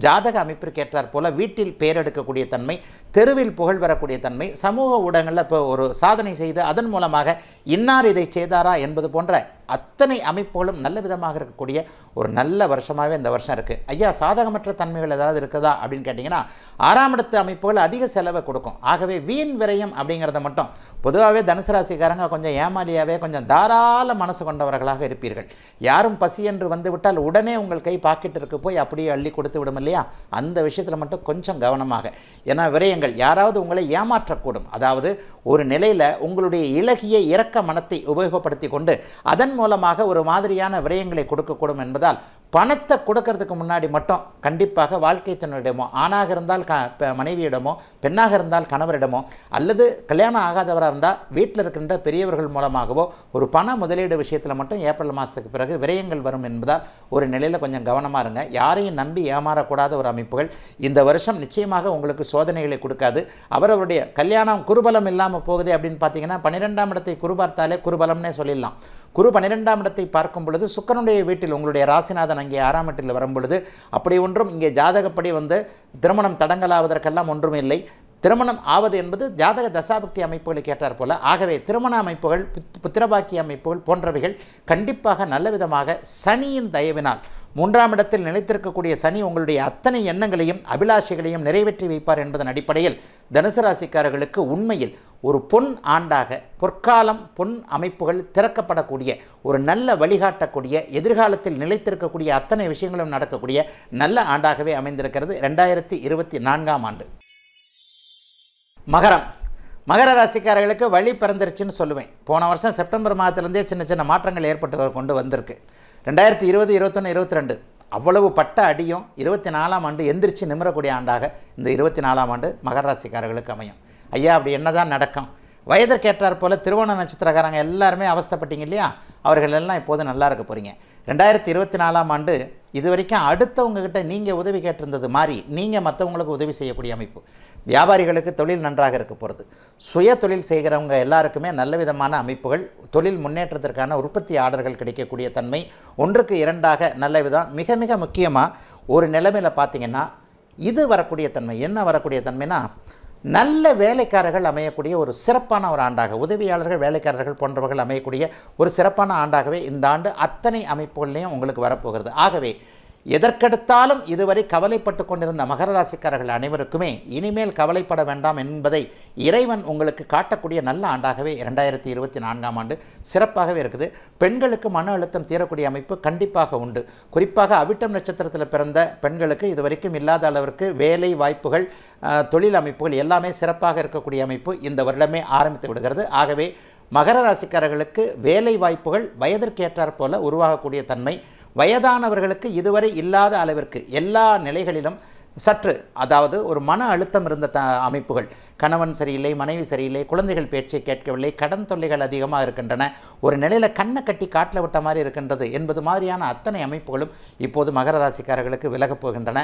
ஜாதக அமைப்பிற்கேற்றார் போல வீட்டில் பேரெடுக்கக்கூடிய தன்மை தெருவில் புகழ் வரக்கூடிய தன்மை சமூக ஊடகங்களில் இப்போ ஒரு சாதனை செய்து அதன் மூலமாக இன்னார் இதை செய்தாரா என்பது போன்ற அத்தனை அமைப்புகளும் நல்ல விதமாக இருக்கக்கூடிய ஒரு நல்ல வருஷமாகவே இந்த வருஷம் இருக்குது ஐயா சாதகமற்ற தன்மைகள் ஏதாவது இருக்குதா அப்படின்னு கேட்டிங்கன்னா ஆறாம் இடத்து அமைப்புகள் அதிக செலவை கொடுக்கும் ஆகவே வீண் விரயம் அப்படிங்கிறத மட்டும் பொதுவாகவே தனுசு ராசிக்காரங்க கொஞ்சம் ஏமாலியாகவே கொஞ்சம் தாராள மனசு கொண்டவர்களாக இருப்பீர்கள் யாரும் பசி என்று வந்துவிட்டால் உடனே உங்கள் கை பாக்கெட்டிற்கு போய் அப்படியே அள்ளி கொடுத்து விடும் இல்லையா அந்த விஷயத்தில் மட்டும் கொஞ்சம் கவனமாக ஏன்னா விரயங்கள் யாராவது உங்களை ஏமாற்றக்கூடும் அதாவது ஒரு நிலையில் உங்களுடைய இலகிய இறக்க மனத்தை உபயோகப்படுத்தி கொண்டு அதன் மூலமாக ஒரு மாதிரியான விரயங்களை கொடுக்கக்கூடும் என்பதால் பணத்தை கொடுக்கறதுக்கு முன்னாடி மட்டும் கண்டிப்பாக வாழ்க்கை தன்னுடையமோ ஆணாக இருந்தால் க மனைவியிடமோ பெண்ணாக இருந்தால் கணவரிடமோ அல்லது கல்யாணம் ஆகாதவராக இருந்தால் வீட்டில் இருக்கின்ற பெரியவர்கள் மூலமாகவோ ஒரு பண முதலீடு விஷயத்தில் மட்டும் ஏப்ரல் மாதத்துக்கு பிறகு விரயங்கள் வரும் என்பதால் ஒரு நிலையில் கொஞ்சம் கவனமாக இருங்க யாரையும் நம்பி ஏமாறக்கூடாத ஒரு அமைப்புகள் இந்த வருஷம் நிச்சயமாக உங்களுக்கு சோதனைகளை கொடுக்காது அவரவருடைய கல்யாணம் குருபலம் இல்லாமல் போகுது அப்படின்னு பார்த்தீங்கன்னா பன்னிரெண்டாம் இடத்தை குறுபார்த்தாலே குருபலம்னே சொல்லிடலாம் குரு பன்னிரெண்டாம் இடத்தை பார்க்கும் பொழுது சுக்கரனுடைய வீட்டில் உங்களுடைய ராசிநாதன் இங்கே ஆறாம் எட்டில் வரும்பொழுது அப்படி ஒன்றும் இங்கே ஜாதகப்படி வந்து திருமணம் தடங்கலாவதற்கெல்லாம் இல்லை திருமணம் ஆவது என்பது ஜாதக தசாபக்தி அமைப்புகளை கேட்டார் போல ஆகவே திருமண அமைப்புகள் புத்திரபாக்கிய அமைப்புகள் போன்றவைகள் கண்டிப்பாக நல்ல விதமாக சனியின் தயவினால் மூன்றாம் இடத்தில் நிலைத்திருக்கக்கூடிய சனி உங்களுடைய அத்தனை எண்ணங்களையும் அபிலாஷைகளையும் நிறைவேற்றி வைப்பார் என்பதன் அடிப்படையில் தனுசு ராசிக்காரர்களுக்கு உண்மையில் ஒரு பொன் ஆண்டாக பொற்காலம் பொன் அமைப்புகள் திறக்கப்படக்கூடிய ஒரு நல்ல வழிகாட்டக்கூடிய எதிர்காலத்தில் நிலைத்திருக்கக்கூடிய அத்தனை விஷயங்களும் நடக்கக்கூடிய நல்ல ஆண்டாகவே அமைந்திருக்கிறது ரெண்டாயிரத்தி இருபத்தி நான்காம் ஆண்டு மகரம் மகர ராசிக்காரர்களுக்கு வழி பிறந்துருச்சுன்னு சொல்லுவேன் போன வருஷம் செப்டம்பர் மாதத்துலேருந்தே சின்ன சின்ன மாற்றங்கள் ஏற்பட்டு கொண்டு வந்திருக்கு ரெண்டாயிரத்தி இருபது இருபத்தொன்று இருபத்தி ரெண்டு அவ்வளவு பட்ட அடியும் இருபத்தி நாலாம் ஆண்டு எந்திரிச்சு நிமிரக்கூடிய ஆண்டாக இந்த இருபத்தி நாலாம் ஆண்டு மகராசிக்காரர்களுக்கு அமையும் ஐயா அப்படி என்ன தான் நடக்கும் கேட்டார் போல் திருவோண நட்சத்திரக்காரங்க எல்லாருமே அவஸ்தப்பட்டீங்க இல்லையா அவர்கள் எல்லாம் இப்போது நல்லா இருக்க போகிறீங்க ரெண்டாயிரத்தி இருபத்தி நாலாம் ஆண்டு இது வரைக்கும் அடுத்தவங்ககிட்ட நீங்கள் உதவி கேட்டிருந்தது மாதிரி நீங்கள் மற்றவங்களுக்கு உதவி செய்யக்கூடிய அமைப்பு வியாபாரிகளுக்கு தொழில் நன்றாக இருக்க போகிறது சுய தொழில் செய்கிறவங்க எல்லாருக்குமே நல்ல விதமான அமைப்புகள் தொழில் முன்னேற்றத்திற்கான உற்பத்தி ஆர்டர்கள் கிடைக்கக்கூடிய தன்மை ஒன்றுக்கு இரண்டாக நல்ல விதம் மிக மிக முக்கியமாக ஒரு நிலைமையில் பார்த்திங்கன்னா இது வரக்கூடிய தன்மை என்ன வரக்கூடிய தன்மைனா நல்ல வேலைக்காரர்கள் அமையக்கூடிய ஒரு சிறப்பான ஒரு ஆண்டாக உதவியாளர்கள் வேலைக்காரர்கள் போன்றவர்கள் அமையக்கூடிய ஒரு சிறப்பான ஆண்டாகவே இந்த ஆண்டு அத்தனை அமைப்புகள்லேயும் உங்களுக்கு வரப்போகிறது ஆகவே எதற்கெடுத்தாலும் இதுவரை கவலைப்பட்டு கொண்டிருந்த மகர ராசிக்காரர்கள் அனைவருக்குமே இனிமேல் கவலைப்பட வேண்டாம் என்பதை இறைவன் உங்களுக்கு காட்டக்கூடிய நல்ல ஆண்டாகவே இரண்டாயிரத்தி இருபத்தி நான்காம் ஆண்டு சிறப்பாகவே இருக்குது பெண்களுக்கு மன அழுத்தம் தீரக்கூடிய அமைப்பு கண்டிப்பாக உண்டு குறிப்பாக அவிட்டம் நட்சத்திரத்தில் பிறந்த பெண்களுக்கு இதுவரைக்கும் இல்லாத அளவிற்கு வேலை வாய்ப்புகள் தொழில் அமைப்புகள் எல்லாமே சிறப்பாக இருக்கக்கூடிய அமைப்பு இந்த வருடமே ஆரம்பித்து விடுகிறது ஆகவே மகர ராசிக்காரர்களுக்கு வேலை வாய்ப்புகள் வயதிற்கேற்றாற் போல உருவாகக்கூடிய தன்மை வயதானவர்களுக்கு இதுவரை இல்லாத அளவிற்கு எல்லா நிலைகளிலும் சற்று அதாவது ஒரு மன அழுத்தம் இருந்த த அமைப்புகள் கணவன் சரியில்லை மனைவி சரியில்லை குழந்தைகள் பேச்சை கேட்கவில்லை கடன் தொல்லைகள் அதிகமாக இருக்கின்றன ஒரு நிலையில் கண்ணை கட்டி காட்டில் விட்ட மாதிரி இருக்கின்றது என்பது மாதிரியான அத்தனை அமைப்புகளும் இப்போது மகர ராசிக்காரர்களுக்கு விலகப் போகின்றன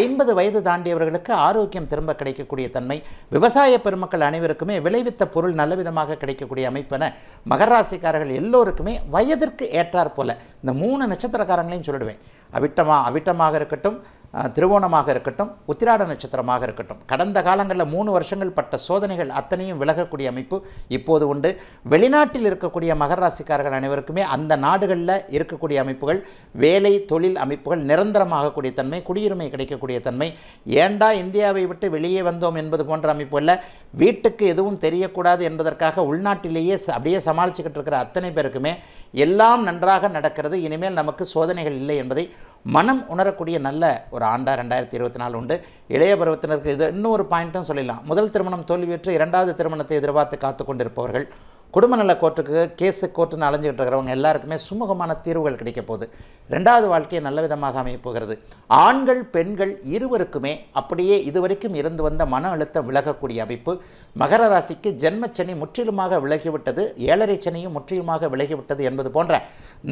ஐம்பது வயது தாண்டியவர்களுக்கு ஆரோக்கியம் திரும்ப கிடைக்கக்கூடிய தன்மை விவசாய பெருமக்கள் அனைவருக்குமே விளைவித்த பொருள் நல்ல விதமாக கிடைக்கக்கூடிய அமைப்பு என மகர ராசிக்காரர்கள் எல்லோருக்குமே வயதிற்கு ஏற்றாற் போல இந்த மூணு நட்சத்திரக்காரங்களையும் சொல்லிடுவேன் அவிட்டமாக அவிட்டமாக இருக்கட்டும் திருவோணமாக இருக்கட்டும் உத்திராட நட்சத்திரமாக இருக்கட்டும் கடந்த காலங்களில் மூணு வருஷங்கள் பட்ட சோதனைகள் அத்தனையும் விலகக்கூடிய அமைப்பு இப்போது உண்டு வெளிநாட்டில் இருக்கக்கூடிய மகர ராசிக்காரர்கள் அனைவருக்குமே அந்த நாடுகளில் இருக்கக்கூடிய அமைப்புகள் வேலை தொழில் அமைப்புகள் நிரந்தரமாகக்கூடிய தன்மை குடியுரிமை கிடைக்கக்கூடிய தன்மை ஏண்டா இந்தியாவை விட்டு வெளியே வந்தோம் என்பது போன்ற அமைப்புகளில் வீட்டுக்கு எதுவும் தெரியக்கூடாது என்பதற்காக உள்நாட்டிலேயே அப்படியே சமாளிச்சுக்கிட்டு இருக்கிற அத்தனை பேருக்குமே எல்லாம் நன்றாக நடக்கிறது இனிமேல் நமக்கு சோதனைகள் இல்லை என்பதை மனம் உணரக்கூடிய நல்ல ஒரு ஆண்டா ரெண்டாயிரத்தி இருபத்தி நாலு உண்டு இளைய பருவத்தினருக்கு இது இன்னொரு பாயிண்ட்டும் சொல்லிடலாம் முதல் திருமணம் தோல்வியுற்று இரண்டாவது திருமணத்தை எதிர்பார்த்து காத்து கொண்டிருப்பவர்கள் குடும்ப நல கோர்ட்டுக்கு கேஸு கோர்ட்டுன்னு அலைஞ்சிக்கிட்டு இருக்கிறவங்க எல்லாருக்குமே சுமூகமான தீர்வுகள் கிடைக்க போகுது ரெண்டாவது வாழ்க்கையை நல்ல விதமாக அமையப்போகிறது ஆண்கள் பெண்கள் இருவருக்குமே அப்படியே இதுவரைக்கும் இருந்து வந்த மன அழுத்தம் விலகக்கூடிய அமைப்பு மகர ராசிக்கு ஜென்மச்சனி முற்றிலுமாக விலகிவிட்டது ஏழரை சனியும் முற்றிலுமாக விலகிவிட்டது என்பது போன்ற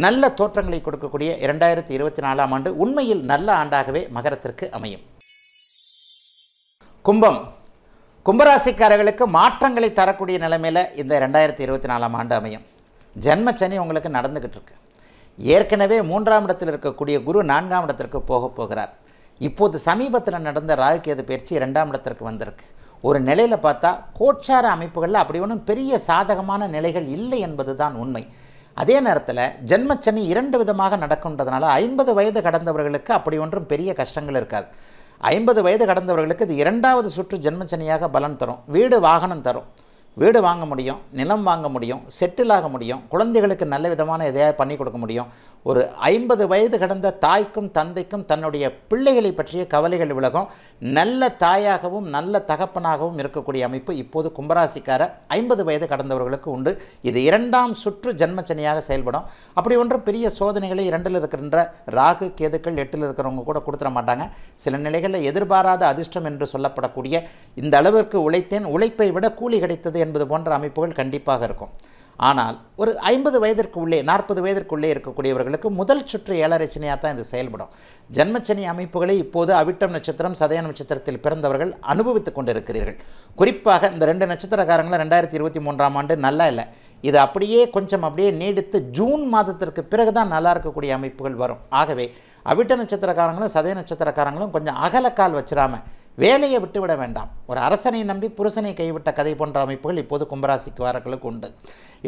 நல்ல தோற்றங்களை கொடுக்கக்கூடிய இரண்டாயிரத்தி இருபத்தி நாலாம் ஆண்டு உண்மையில் நல்ல ஆண்டாகவே மகரத்திற்கு அமையும் கும்பம் கும்பராசிக்காரர்களுக்கு மாற்றங்களை தரக்கூடிய நிலைமையில் இந்த ரெண்டாயிரத்தி இருபத்தி நாலாம் ஆண்டு அமையும் ஜென்ம சனி உங்களுக்கு நடந்துக்கிட்டு இருக்கு ஏற்கனவே மூன்றாம் இடத்தில் இருக்கக்கூடிய குரு நான்காம் இடத்திற்கு போக போகிறார் இப்போது சமீபத்தில் நடந்த ராகுகேது பயிற்சி இரண்டாம் இடத்திற்கு வந்திருக்கு ஒரு நிலையில் பார்த்தா கோட்சார அமைப்புகளில் அப்படி ஒன்றும் பெரிய சாதகமான நிலைகள் இல்லை என்பது தான் உண்மை அதே நேரத்தில் ஜென்மச்சனி இரண்டு விதமாக நடக்கின்றதுனால ஐம்பது வயது கடந்தவர்களுக்கு அப்படி ஒன்றும் பெரிய கஷ்டங்கள் இருக்காது ஐம்பது வயது கடந்தவர்களுக்கு இது இரண்டாவது சுற்று ஜென்மச்சனியாக பலன் தரும் வீடு வாகனம் தரும் வீடு வாங்க முடியும் நிலம் வாங்க முடியும் செட்டில் ஆக முடியும் குழந்தைகளுக்கு நல்ல விதமான எதையாக பண்ணி கொடுக்க முடியும் ஒரு ஐம்பது வயது கடந்த தாய்க்கும் தந்தைக்கும் தன்னுடைய பிள்ளைகளை பற்றிய கவலைகள் விலகும் நல்ல தாயாகவும் நல்ல தகப்பனாகவும் இருக்கக்கூடிய அமைப்பு இப்போது கும்பராசிக்கார ஐம்பது வயது கடந்தவர்களுக்கு உண்டு இது இரண்டாம் சுற்று ஜன்மச்சனியாக செயல்படும் அப்படி ஒன்றும் பெரிய சோதனைகளை இரண்டில் இருக்கின்ற ராகு கேதுக்கள் எட்டில் இருக்கிறவங்க கூட கொடுத்துட மாட்டாங்க சில நிலைகளில் எதிர்பாராத அதிர்ஷ்டம் என்று சொல்லப்படக்கூடிய இந்த அளவிற்கு உழைத்தேன் உழைப்பை விட கூலி கிடைத்தது என்பது போன்ற அமைப்புகள் கண்டிப்பாக இருக்கும் ஆனால் ஒரு ஐம்பது வயதிற்கு உள்ளே நாற்பது வயதிற்குள்ளே இருக்கக்கூடியவர்களுக்கு முதல் சுற்று ஏழரை சனியாக தான் இது செயல்படும் ஜென்மச்சனி அமைப்புகளை இப்போது அவிட்டம் நட்சத்திரம் சதய நட்சத்திரத்தில் பிறந்தவர்கள் அனுபவித்துக் கொண்டிருக்கிறீர்கள் குறிப்பாக இந்த ரெண்டு நட்சத்திரக்காரங்களும் ரெண்டாயிரத்தி இருபத்தி மூன்றாம் ஆண்டு நல்லா இல்லை இது அப்படியே கொஞ்சம் அப்படியே நீடித்து ஜூன் மாதத்திற்கு பிறகு தான் நல்லா இருக்கக்கூடிய அமைப்புகள் வரும் ஆகவே அவிட்ட நட்சத்திரக்காரங்களும் சதய நட்சத்திரக்காரங்களும் கொஞ்சம் அகலக்கால் வச்சிடாமல் வேலையை விட்டுவிட வேண்டாம் ஒரு அரசனை நம்பி புருஷனை கைவிட்ட கதை போன்ற அமைப்புகள் இப்போது கும்பராசிக்குவாரர்களுக்கு உண்டு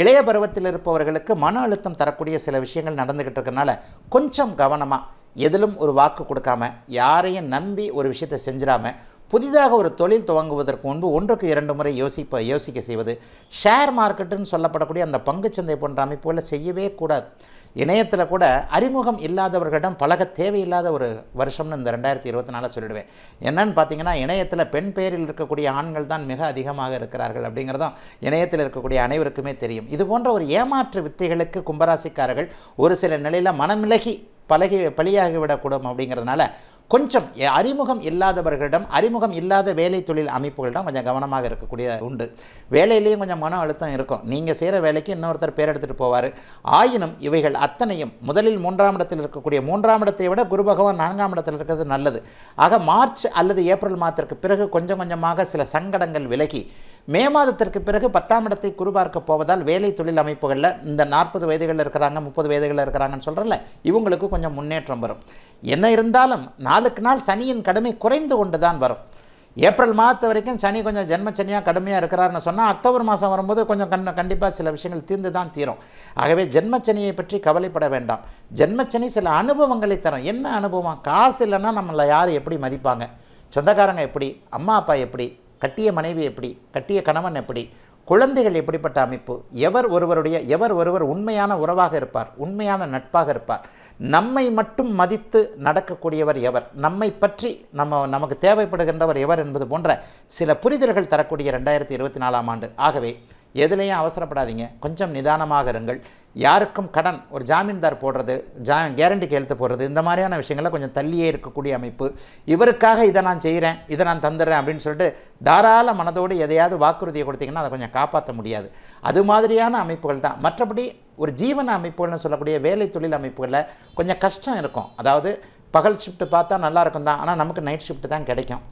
இளைய பருவத்தில் இருப்பவர்களுக்கு மன அழுத்தம் தரக்கூடிய சில விஷயங்கள் நடந்துக்கிட்டு இருக்கிறதுனால கொஞ்சம் கவனமாக எதிலும் ஒரு வாக்கு கொடுக்காம யாரையும் நம்பி ஒரு விஷயத்தை செஞ்சிடாமல் புதிதாக ஒரு தொழில் துவங்குவதற்கு முன்பு ஒன்றுக்கு இரண்டு முறை யோசிப்ப யோசிக்க செய்வது ஷேர் மார்க்கெட்டுன்னு சொல்லப்படக்கூடிய அந்த பங்குச்சந்தை போன்ற அமைப்புகளை செய்யவே கூடாது இணையத்தில் கூட அறிமுகம் இல்லாதவர்களிடம் பழக தேவையில்லாத ஒரு வருஷம்னு இந்த ரெண்டாயிரத்தி இருபத்தி நாலில் சொல்லிடுவேன் என்னன்னு பார்த்தீங்கன்னா இணையத்தில் பெண் பெயரில் இருக்கக்கூடிய ஆண்கள் தான் மிக அதிகமாக இருக்கிறார்கள் அப்படிங்கிறதும் இணையத்தில் இருக்கக்கூடிய அனைவருக்குமே தெரியும் இது போன்ற ஒரு ஏமாற்று வித்தைகளுக்கு கும்பராசிக்காரர்கள் ஒரு சில நிலையில் மனமிலகி பழகி பலியாகிவிடக்கூடும் அப்படிங்கிறதுனால கொஞ்சம் அறிமுகம் இல்லாதவர்களிடம் அறிமுகம் இல்லாத வேலை தொழில் அமைப்புகளிடம் கொஞ்சம் கவனமாக இருக்கக்கூடிய உண்டு வேலையிலையும் கொஞ்சம் மன அழுத்தம் இருக்கும் நீங்கள் செய்கிற வேலைக்கு இன்னொருத்தர் பேர் எடுத்துகிட்டு போவார் ஆயினும் இவைகள் அத்தனையும் முதலில் மூன்றாம் இடத்தில் இருக்கக்கூடிய மூன்றாம் இடத்தை விட குரு பகவான் நான்காம் இடத்தில் இருக்கிறது நல்லது ஆக மார்ச் அல்லது ஏப்ரல் மாதத்திற்கு பிறகு கொஞ்சம் கொஞ்சமாக சில சங்கடங்கள் விலகி மே மாதத்திற்கு பிறகு பத்தாம் இடத்தை குருபார்க்க போவதால் வேலை தொழில் அமைப்புகளில் இந்த நாற்பது வயதுகளில் இருக்கிறாங்க முப்பது வயதுகளில் இருக்கிறாங்கன்னு சொல்கிறேன்ல இவங்களுக்கு கொஞ்சம் முன்னேற்றம் வரும் என்ன இருந்தாலும் நாளுக்கு நாள் சனியின் கடுமை குறைந்து கொண்டு தான் வரும் ஏப்ரல் மாதத்து வரைக்கும் சனி கொஞ்சம் ஜென்மச்சனியாக கடுமையாக இருக்கிறாருன்னு சொன்னால் அக்டோபர் மாதம் வரும்போது கொஞ்சம் கண் கண்டிப்பாக சில விஷயங்கள் தீர்ந்து தான் தீரும் ஆகவே ஜென்மச்சனியை பற்றி கவலைப்பட வேண்டாம் ஜென்மச்சனி சில அனுபவங்களை தரும் என்ன அனுபவம் காசு இல்லைன்னா நம்மளை யார் எப்படி மதிப்பாங்க சொந்தக்காரங்க எப்படி அம்மா அப்பா எப்படி கட்டிய மனைவி எப்படி கட்டிய கணவன் எப்படி குழந்தைகள் எப்படிப்பட்ட அமைப்பு எவர் ஒருவருடைய எவர் ஒருவர் உண்மையான உறவாக இருப்பார் உண்மையான நட்பாக இருப்பார் நம்மை மட்டும் மதித்து நடக்கக்கூடியவர் எவர் நம்மை பற்றி நம்ம நமக்கு தேவைப்படுகின்றவர் எவர் என்பது போன்ற சில புரிதல்கள் தரக்கூடிய ரெண்டாயிரத்தி இருபத்தி நாலாம் ஆண்டு ஆகவே எதுலேயும் அவசரப்படாதீங்க கொஞ்சம் நிதானமாக இருங்கள் யாருக்கும் கடன் ஒரு ஜாமீன்தார் போடுறது ஜா கேரண்டி எழுத்து போடுறது இந்த மாதிரியான விஷயங்களை கொஞ்சம் தள்ளியே இருக்கக்கூடிய அமைப்பு இவருக்காக இதை நான் செய்கிறேன் இதை நான் தந்துடுறேன் அப்படின்னு சொல்லிட்டு தாராள மனதோடு எதையாவது வாக்குறுதியை கொடுத்தீங்கன்னா அதை கொஞ்சம் காப்பாற்ற முடியாது அது மாதிரியான அமைப்புகள் தான் மற்றபடி ஒரு ஜீவன அமைப்புகள்னு சொல்லக்கூடிய வேலை தொழில் அமைப்புகளில் கொஞ்சம் கஷ்டம் இருக்கும் அதாவது பகல் ஷிஃப்ட்டு பார்த்தா நல்லாயிருக்கும் தான் ஆனால் நமக்கு நைட் ஷிஃப்ட்டு தான் கிடைக்கும்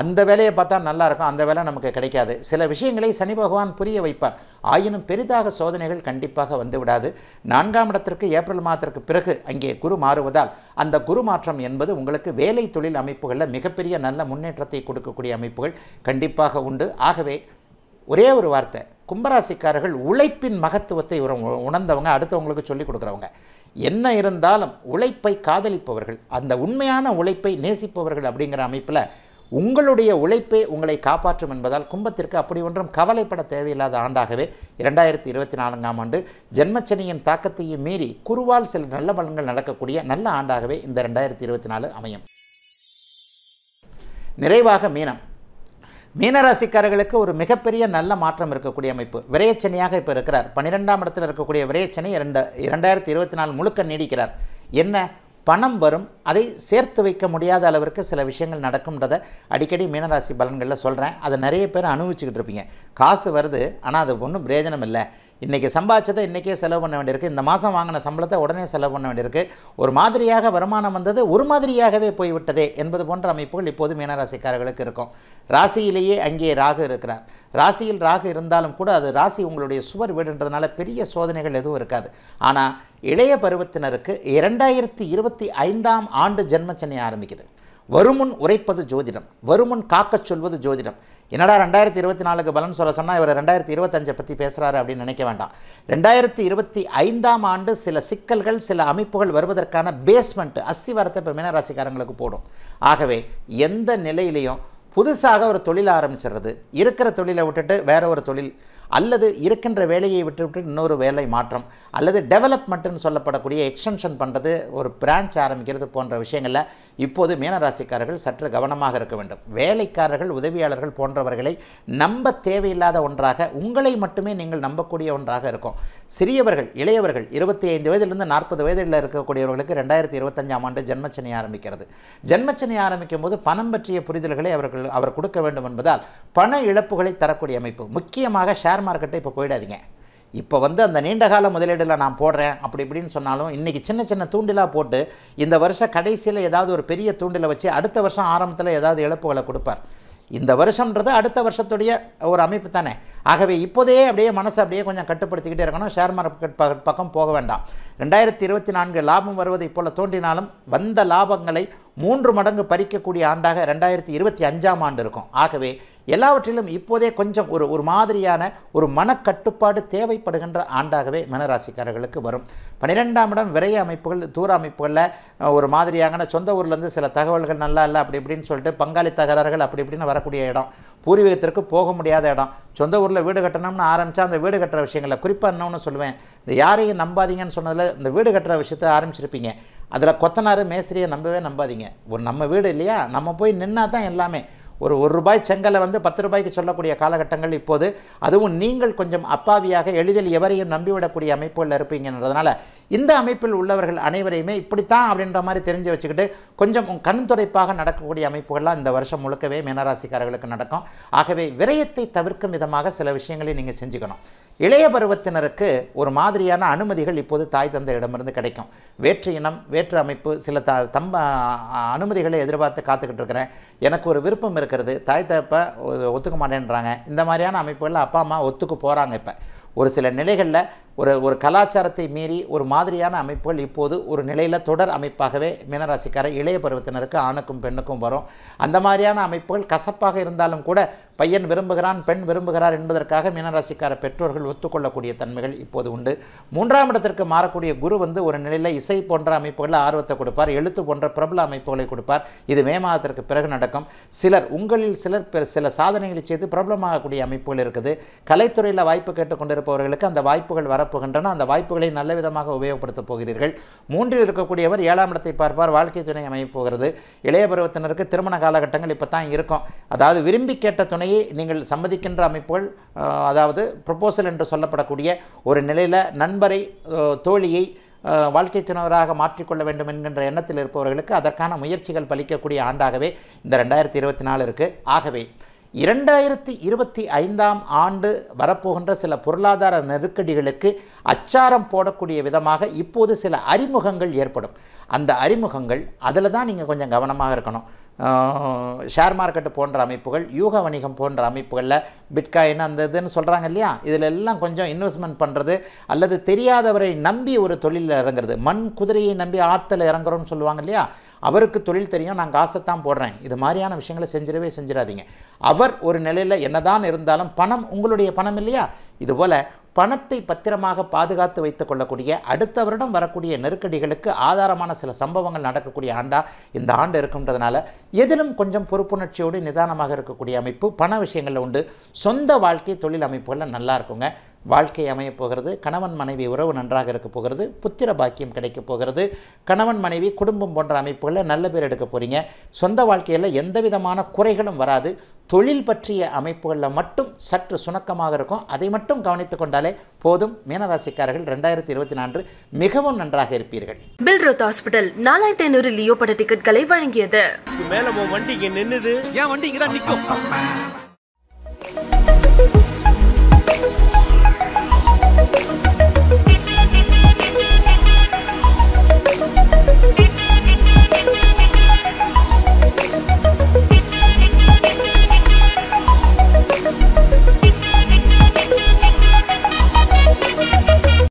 அந்த வேலையை பார்த்தா நல்லாயிருக்கும் அந்த வேலை நமக்கு கிடைக்காது சில விஷயங்களை சனி பகவான் புரிய வைப்பார் ஆயினும் பெரிதாக சோதனைகள் கண்டிப்பாக வந்துவிடாது நான்காம் இடத்திற்கு ஏப்ரல் மாதத்திற்கு பிறகு அங்கே குரு மாறுவதால் அந்த குரு மாற்றம் என்பது உங்களுக்கு வேலை தொழில் அமைப்புகளில் மிகப்பெரிய நல்ல முன்னேற்றத்தை கொடுக்கக்கூடிய அமைப்புகள் கண்டிப்பாக உண்டு ஆகவே ஒரே ஒரு வார்த்தை கும்பராசிக்காரர்கள் உழைப்பின் மகத்துவத்தை உணர்ந்தவங்க அடுத்தவங்களுக்கு சொல்லிக் கொடுக்குறவங்க என்ன இருந்தாலும் உழைப்பை காதலிப்பவர்கள் அந்த உண்மையான உழைப்பை நேசிப்பவர்கள் அப்படிங்கிற அமைப்பில் உங்களுடைய உழைப்பே உங்களை காப்பாற்றும் என்பதால் கும்பத்திற்கு அப்படி ஒன்றும் கவலைப்பட தேவையில்லாத ஆண்டாகவே இரண்டாயிரத்தி இருபத்தி நான்காம் ஆண்டு ஜென்மச்சனியின் தாக்கத்தையும் மீறி குருவால் சில நல்ல பலன்கள் நடக்கக்கூடிய நல்ல ஆண்டாகவே இந்த ரெண்டாயிரத்தி இருபத்தி நாலு அமையும் நிறைவாக மீனம் மீனராசிக்காரர்களுக்கு ஒரு மிகப்பெரிய நல்ல மாற்றம் இருக்கக்கூடிய அமைப்பு விரையச்சனியாக இப்போ இருக்கிறார் பன்னிரெண்டாம் இடத்தில் இருக்கக்கூடிய விரையச்சனை இரண்டு இரண்டாயிரத்தி இருபத்தி நாலு முழுக்க நீடிக்கிறார் என்ன பணம் வரும் அதை சேர்த்து வைக்க முடியாத அளவிற்கு சில விஷயங்கள் நடக்கும்ன்றதை அடிக்கடி மீனராசி பலன்களில் சொல்கிறேன் அதை நிறைய பேர் அனுபவிச்சுக்கிட்டு இருப்பீங்க காசு வருது ஆனால் அது ஒன்றும் பிரயோஜனம் இல்லை இன்றைக்கி சம்பாதிச்சதை இன்றைக்கே செலவு பண்ண வேண்டியிருக்கு இந்த மாதம் வாங்கின சம்பளத்தை உடனே செலவு பண்ண வேண்டியிருக்கு ஒரு மாதிரியாக வருமானம் வந்தது ஒரு மாதிரியாகவே போய்விட்டதே என்பது போன்ற அமைப்புகள் இப்போது மீனராசிக்காரர்களுக்கு இருக்கும் ராசியிலேயே அங்கே ராகு இருக்கிறார் ராசியில் ராகு இருந்தாலும் கூட அது ராசி உங்களுடைய சுவர் வீடுன்றதுனால பெரிய சோதனைகள் எதுவும் இருக்காது ஆனால் இளைய பருவத்தினருக்கு இரண்டாயிரத்தி இருபத்தி ஐந்தாம் ஆண்டு ஜென்மச்சனை ஆரம்பிக்குது வருமுன் உரைப்பது ஜோதிடம் வருமுன் காக்கச் சொல்வது ஜோதிடம் என்னடா ரெண்டாயிரத்தி இருபத்தி நாலுக்கு பலன் சொல்ல சொன்னால் இவர் ரெண்டாயிரத்தி இருபத்தஞ்சை பற்றி பேசுகிறாரு அப்படின்னு நினைக்க வேண்டாம் ரெண்டாயிரத்தி இருபத்தி ஐந்தாம் ஆண்டு சில சிக்கல்கள் சில அமைப்புகள் வருவதற்கான பேஸ்மெண்ட் அஸ்திவாரத்தை இப்போ மீனராசிக்காரங்களுக்கு போடும் ஆகவே எந்த நிலையிலையும் புதுசாக ஒரு தொழில் ஆரம்பிச்சிடுறது இருக்கிற தொழிலை விட்டுட்டு வேற ஒரு தொழில் அல்லது இருக்கின்ற வேலையை விட்டுவிட்டு இன்னொரு வேலை மாற்றம் அல்லது டெவலப்மெண்ட்டுன்னு சொல்லப்படக்கூடிய எக்ஸ்டென்ஷன் பண்ணுறது ஒரு பிரான்ச் ஆரம்பிக்கிறது போன்ற விஷயங்களில் இப்போது மீனராசிக்காரர்கள் சற்று கவனமாக இருக்க வேண்டும் வேலைக்காரர்கள் உதவியாளர்கள் போன்றவர்களை நம்ப தேவையில்லாத ஒன்றாக உங்களை மட்டுமே நீங்கள் நம்பக்கூடிய ஒன்றாக இருக்கும் சிறியவர்கள் இளையவர்கள் இருபத்தி ஐந்து வயதிலிருந்து நாற்பது வயதில் இருக்கக்கூடியவர்களுக்கு ரெண்டாயிரத்தி இருபத்தஞ்சாம் ஆண்டு ஜென்மச்சனை ஆரம்பிக்கிறது ஜென்மச்சனை ஆரம்பிக்கும் போது பணம் பற்றிய புரிதல்களை அவர்கள் அவர் கொடுக்க வேண்டும் என்பதால் பண இழப்புகளை தரக்கூடிய அமைப்பு முக்கியமாக ஷேர் மார்க்கெட்டை இப்போ போயிடாதீங்க இப்போ வந்து அந்த நீண்டகால முதலீடில் நான் போடுறேன் அப்படி இப்படின்னு சொன்னாலும் இன்றைக்கி சின்ன சின்ன தூண்டிலாக போட்டு இந்த வருஷம் கடைசியில் ஏதாவது ஒரு பெரிய தூண்டிலை வச்சு அடுத்த வருஷம் ஆரம்பத்தில் ஏதாவது இழப்புகளை கொடுப்பார் இந்த வருஷம்ன்றது அடுத்த வருஷத்துடைய ஒரு அமைப்பு தானே ஆகவே இப்போதே அப்படியே மனசை அப்படியே கொஞ்சம் கட்டுப்படுத்திக்கிட்டே இருக்கணும் ஷேர் மார்க்கெட் பக்கம் போக வேண்டாம் ரெண்டாயிரத்தி இருபத்தி நான்கு லாபம் வருவதை போல தோன்றினாலும் வந்த லாபங்களை மூன்று மடங்கு பறிக்கக்கூடிய ஆண்டாக ரெண்டாயிரத்தி இருபத்தி அஞ்சாம் ஆண்டு இருக்கும் ஆகவே எல்லாவற்றிலும் இப்போதே கொஞ்சம் ஒரு ஒரு மாதிரியான ஒரு மனக்கட்டுப்பாடு தேவைப்படுகின்ற ஆண்டாகவே மனராசிக்காரர்களுக்கு வரும் பன்னிரெண்டாம் இடம் விரைய அமைப்புகள் தூர அமைப்புகளில் ஒரு மாதிரியான சொந்த ஊர்லேருந்து சில தகவல்கள் நல்லா இல்லை அப்படி இப்படின்னு சொல்லிட்டு பங்காளி தகராறுகள் அப்படி இப்படின்னு வரக்கூடிய இடம் பூர்வீகத்திற்கு போக முடியாத இடம் சொந்த ஊரில் வீடு கட்டணும்னு ஆரம்பித்தா அந்த வீடு கட்டுற விஷயங்களில் குறிப்பாக என்னன்னு சொல்லுவேன் இந்த யாரையும் நம்பாதீங்கன்னு சொன்னதில் இந்த வீடு கட்டுற விஷயத்தை ஆரம்பிச்சிருப்பீங்க அதில் கொத்தனார் மேஸ்திரியை நம்பவே நம்பாதீங்க ஒரு நம்ம வீடு இல்லையா நம்ம போய் நின்னா தான் எல்லாமே ஒரு ஒரு ரூபாய் செங்கலை வந்து பத்து ரூபாய்க்கு சொல்லக்கூடிய காலகட்டங்கள் இப்போது அதுவும் நீங்கள் கொஞ்சம் அப்பாவியாக எளிதில் எவரையும் நம்பிவிடக்கூடிய அமைப்புகளில் இருப்பீங்கன்றதுனால இந்த அமைப்பில் உள்ளவர்கள் அனைவரையுமே இப்படித்தான் அப்படின்ற மாதிரி தெரிஞ்சு வச்சுக்கிட்டு கொஞ்சம் கண் துடைப்பாக நடக்கக்கூடிய அமைப்புகள்லாம் இந்த வருஷம் முழுக்கவே மீனராசிக்காரர்களுக்கு நடக்கும் ஆகவே விரயத்தை தவிர்க்கும் விதமாக சில விஷயங்களை நீங்கள் செஞ்சுக்கணும் இளைய பருவத்தினருக்கு ஒரு மாதிரியான அனுமதிகள் இப்போது தாய் தந்தையிடமிருந்து கிடைக்கும் வேற்று இனம் வேற்று அமைப்பு சில த தம்ப அனுமதிகளை எதிர்பார்த்து காத்துக்கிட்டு இருக்கிறேன் எனக்கு ஒரு விருப்பம் இருக்கிறது தாய் தப்பை ஒத்துக்க மாட்டேன்றாங்க இந்த மாதிரியான அமைப்புகளில் அப்பா அம்மா ஒத்துக்கு போகிறாங்க இப்போ ஒரு சில நிலைகளில் ஒரு ஒரு கலாச்சாரத்தை மீறி ஒரு மாதிரியான அமைப்புகள் இப்போது ஒரு நிலையில் தொடர் அமைப்பாகவே மீனராசிக்கார இளைய பருவத்தினருக்கு ஆணுக்கும் பெண்ணுக்கும் வரும் அந்த மாதிரியான அமைப்புகள் கசப்பாக இருந்தாலும் கூட பையன் விரும்புகிறான் பெண் விரும்புகிறார் என்பதற்காக மீனராசிக்கார பெற்றோர்கள் ஒத்துக்கொள்ளக்கூடிய தன்மைகள் இப்போது உண்டு மூன்றாம் இடத்திற்கு மாறக்கூடிய குரு வந்து ஒரு நிலையில் இசை போன்ற அமைப்புகளில் ஆர்வத்தை கொடுப்பார் எழுத்து போன்ற பிரபல அமைப்புகளை கொடுப்பார் இது மே மாதத்திற்கு பிறகு நடக்கும் சிலர் உங்களில் சிலர் சில சாதனைகளை செய்து பிரபலமாகக்கூடிய அமைப்புகள் இருக்குது கலைத்துறையில் வாய்ப்பு கேட்டுக்கொண்டிருப்பவர்களுக்கு அந்த வாய்ப்புகள் வர வரப்போகின்றன அந்த வாய்ப்புகளை நல்ல விதமாக உபயோகப்படுத்தப் போகிறீர்கள் மூன்றில் இருக்கக்கூடியவர் ஏழாம் இடத்தை பார்ப்பார் வாழ்க்கை துணை அமைப்பு போகிறது இளைய பருவத்தினருக்கு திருமண காலகட்டங்கள் இப்போ தான் இருக்கும் அதாவது விரும்பி கேட்ட துணையை நீங்கள் சம்மதிக்கின்ற அமைப்புகள் அதாவது ப்ரொப்போசல் என்று சொல்லப்படக்கூடிய ஒரு நிலையில் நண்பரை தோழியை வாழ்க்கை துணவராக மாற்றிக்கொள்ள வேண்டும் என்கின்ற எண்ணத்தில் இருப்பவர்களுக்கு அதற்கான முயற்சிகள் பலிக்கக்கூடிய ஆண்டாகவே இந்த ரெண்டாயிரத்தி இருபத்தி நாலு இருக்குது ஆகவே இரண்டாயிரத்தி இருபத்தி ஐந்தாம் ஆண்டு வரப்போகின்ற சில பொருளாதார நெருக்கடிகளுக்கு அச்சாரம் போடக்கூடிய விதமாக இப்போது சில அறிமுகங்கள் ஏற்படும் அந்த அறிமுகங்கள் அதில் தான் நீங்கள் கொஞ்சம் கவனமாக இருக்கணும் ஷேர் மார்க்கெட்டு போன்ற அமைப்புகள் யூக வணிகம் போன்ற அமைப்புகளில் பிட்காயின் அந்த இதுன்னு சொல்கிறாங்க இல்லையா இதில் எல்லாம் கொஞ்சம் இன்வெஸ்ட்மெண்ட் பண்ணுறது அல்லது தெரியாதவரை நம்பி ஒரு தொழிலில் இறங்குறது மண் குதிரையை நம்பி ஆற்றுல இறங்குறோம்னு சொல்லுவாங்க இல்லையா அவருக்கு தொழில் தெரியும் நான் தான் போடுறேன் இது மாதிரியான விஷயங்களை செஞ்சிடவே செஞ்சிடாதீங்க அவர் ஒரு நிலையில் என்னதான் இருந்தாலும் பணம் உங்களுடைய பணம் இல்லையா இதுபோல் பணத்தை பத்திரமாக பாதுகாத்து வைத்துக் கொள்ளக்கூடிய அடுத்த வருடம் வரக்கூடிய நெருக்கடிகளுக்கு ஆதாரமான சில சம்பவங்கள் நடக்கக்கூடிய ஆண்டாக இந்த ஆண்டு இருக்குன்றதுனால எதிலும் கொஞ்சம் பொறுப்புணர்ச்சியோடு நிதானமாக இருக்கக்கூடிய அமைப்பு பண விஷயங்களில் உண்டு சொந்த வாழ்க்கை தொழில் அமைப்புகளில் நல்லா இருக்குங்க வாழ்க்கை அமையப் போகிறது கணவன் மனைவி உறவு நன்றாக இருக்க போகிறது புத்திர பாக்கியம் கிடைக்கப் போகிறது கணவன் மனைவி குடும்பம் போன்ற அமைப்புகளில் நல்ல பேர் எடுக்க போகிறீங்க சொந்த வாழ்க்கையில் எந்த விதமான குறைகளும் வராது தொழில் பற்றிய அமைப்புகளில் மட்டும் சற்று சுணக்கமாக இருக்கும் அதை மட்டும் கவனித்து கொண்டாலே போதும் மீனராசிக்காரர்கள் ரெண்டாயிரத்தி இருபத்தி நான்கு மிகவும் நன்றாக இருப்பீர்கள் பில்ரோத் ஹாஸ்பிட்டல் நாலாயிரத்தி ஐநூறு லியோ பட டிக்கெட்களை வழங்கியது மேல வண்டி நின்னுது ஏன் வண்டி இங்கதான் நிற்கும்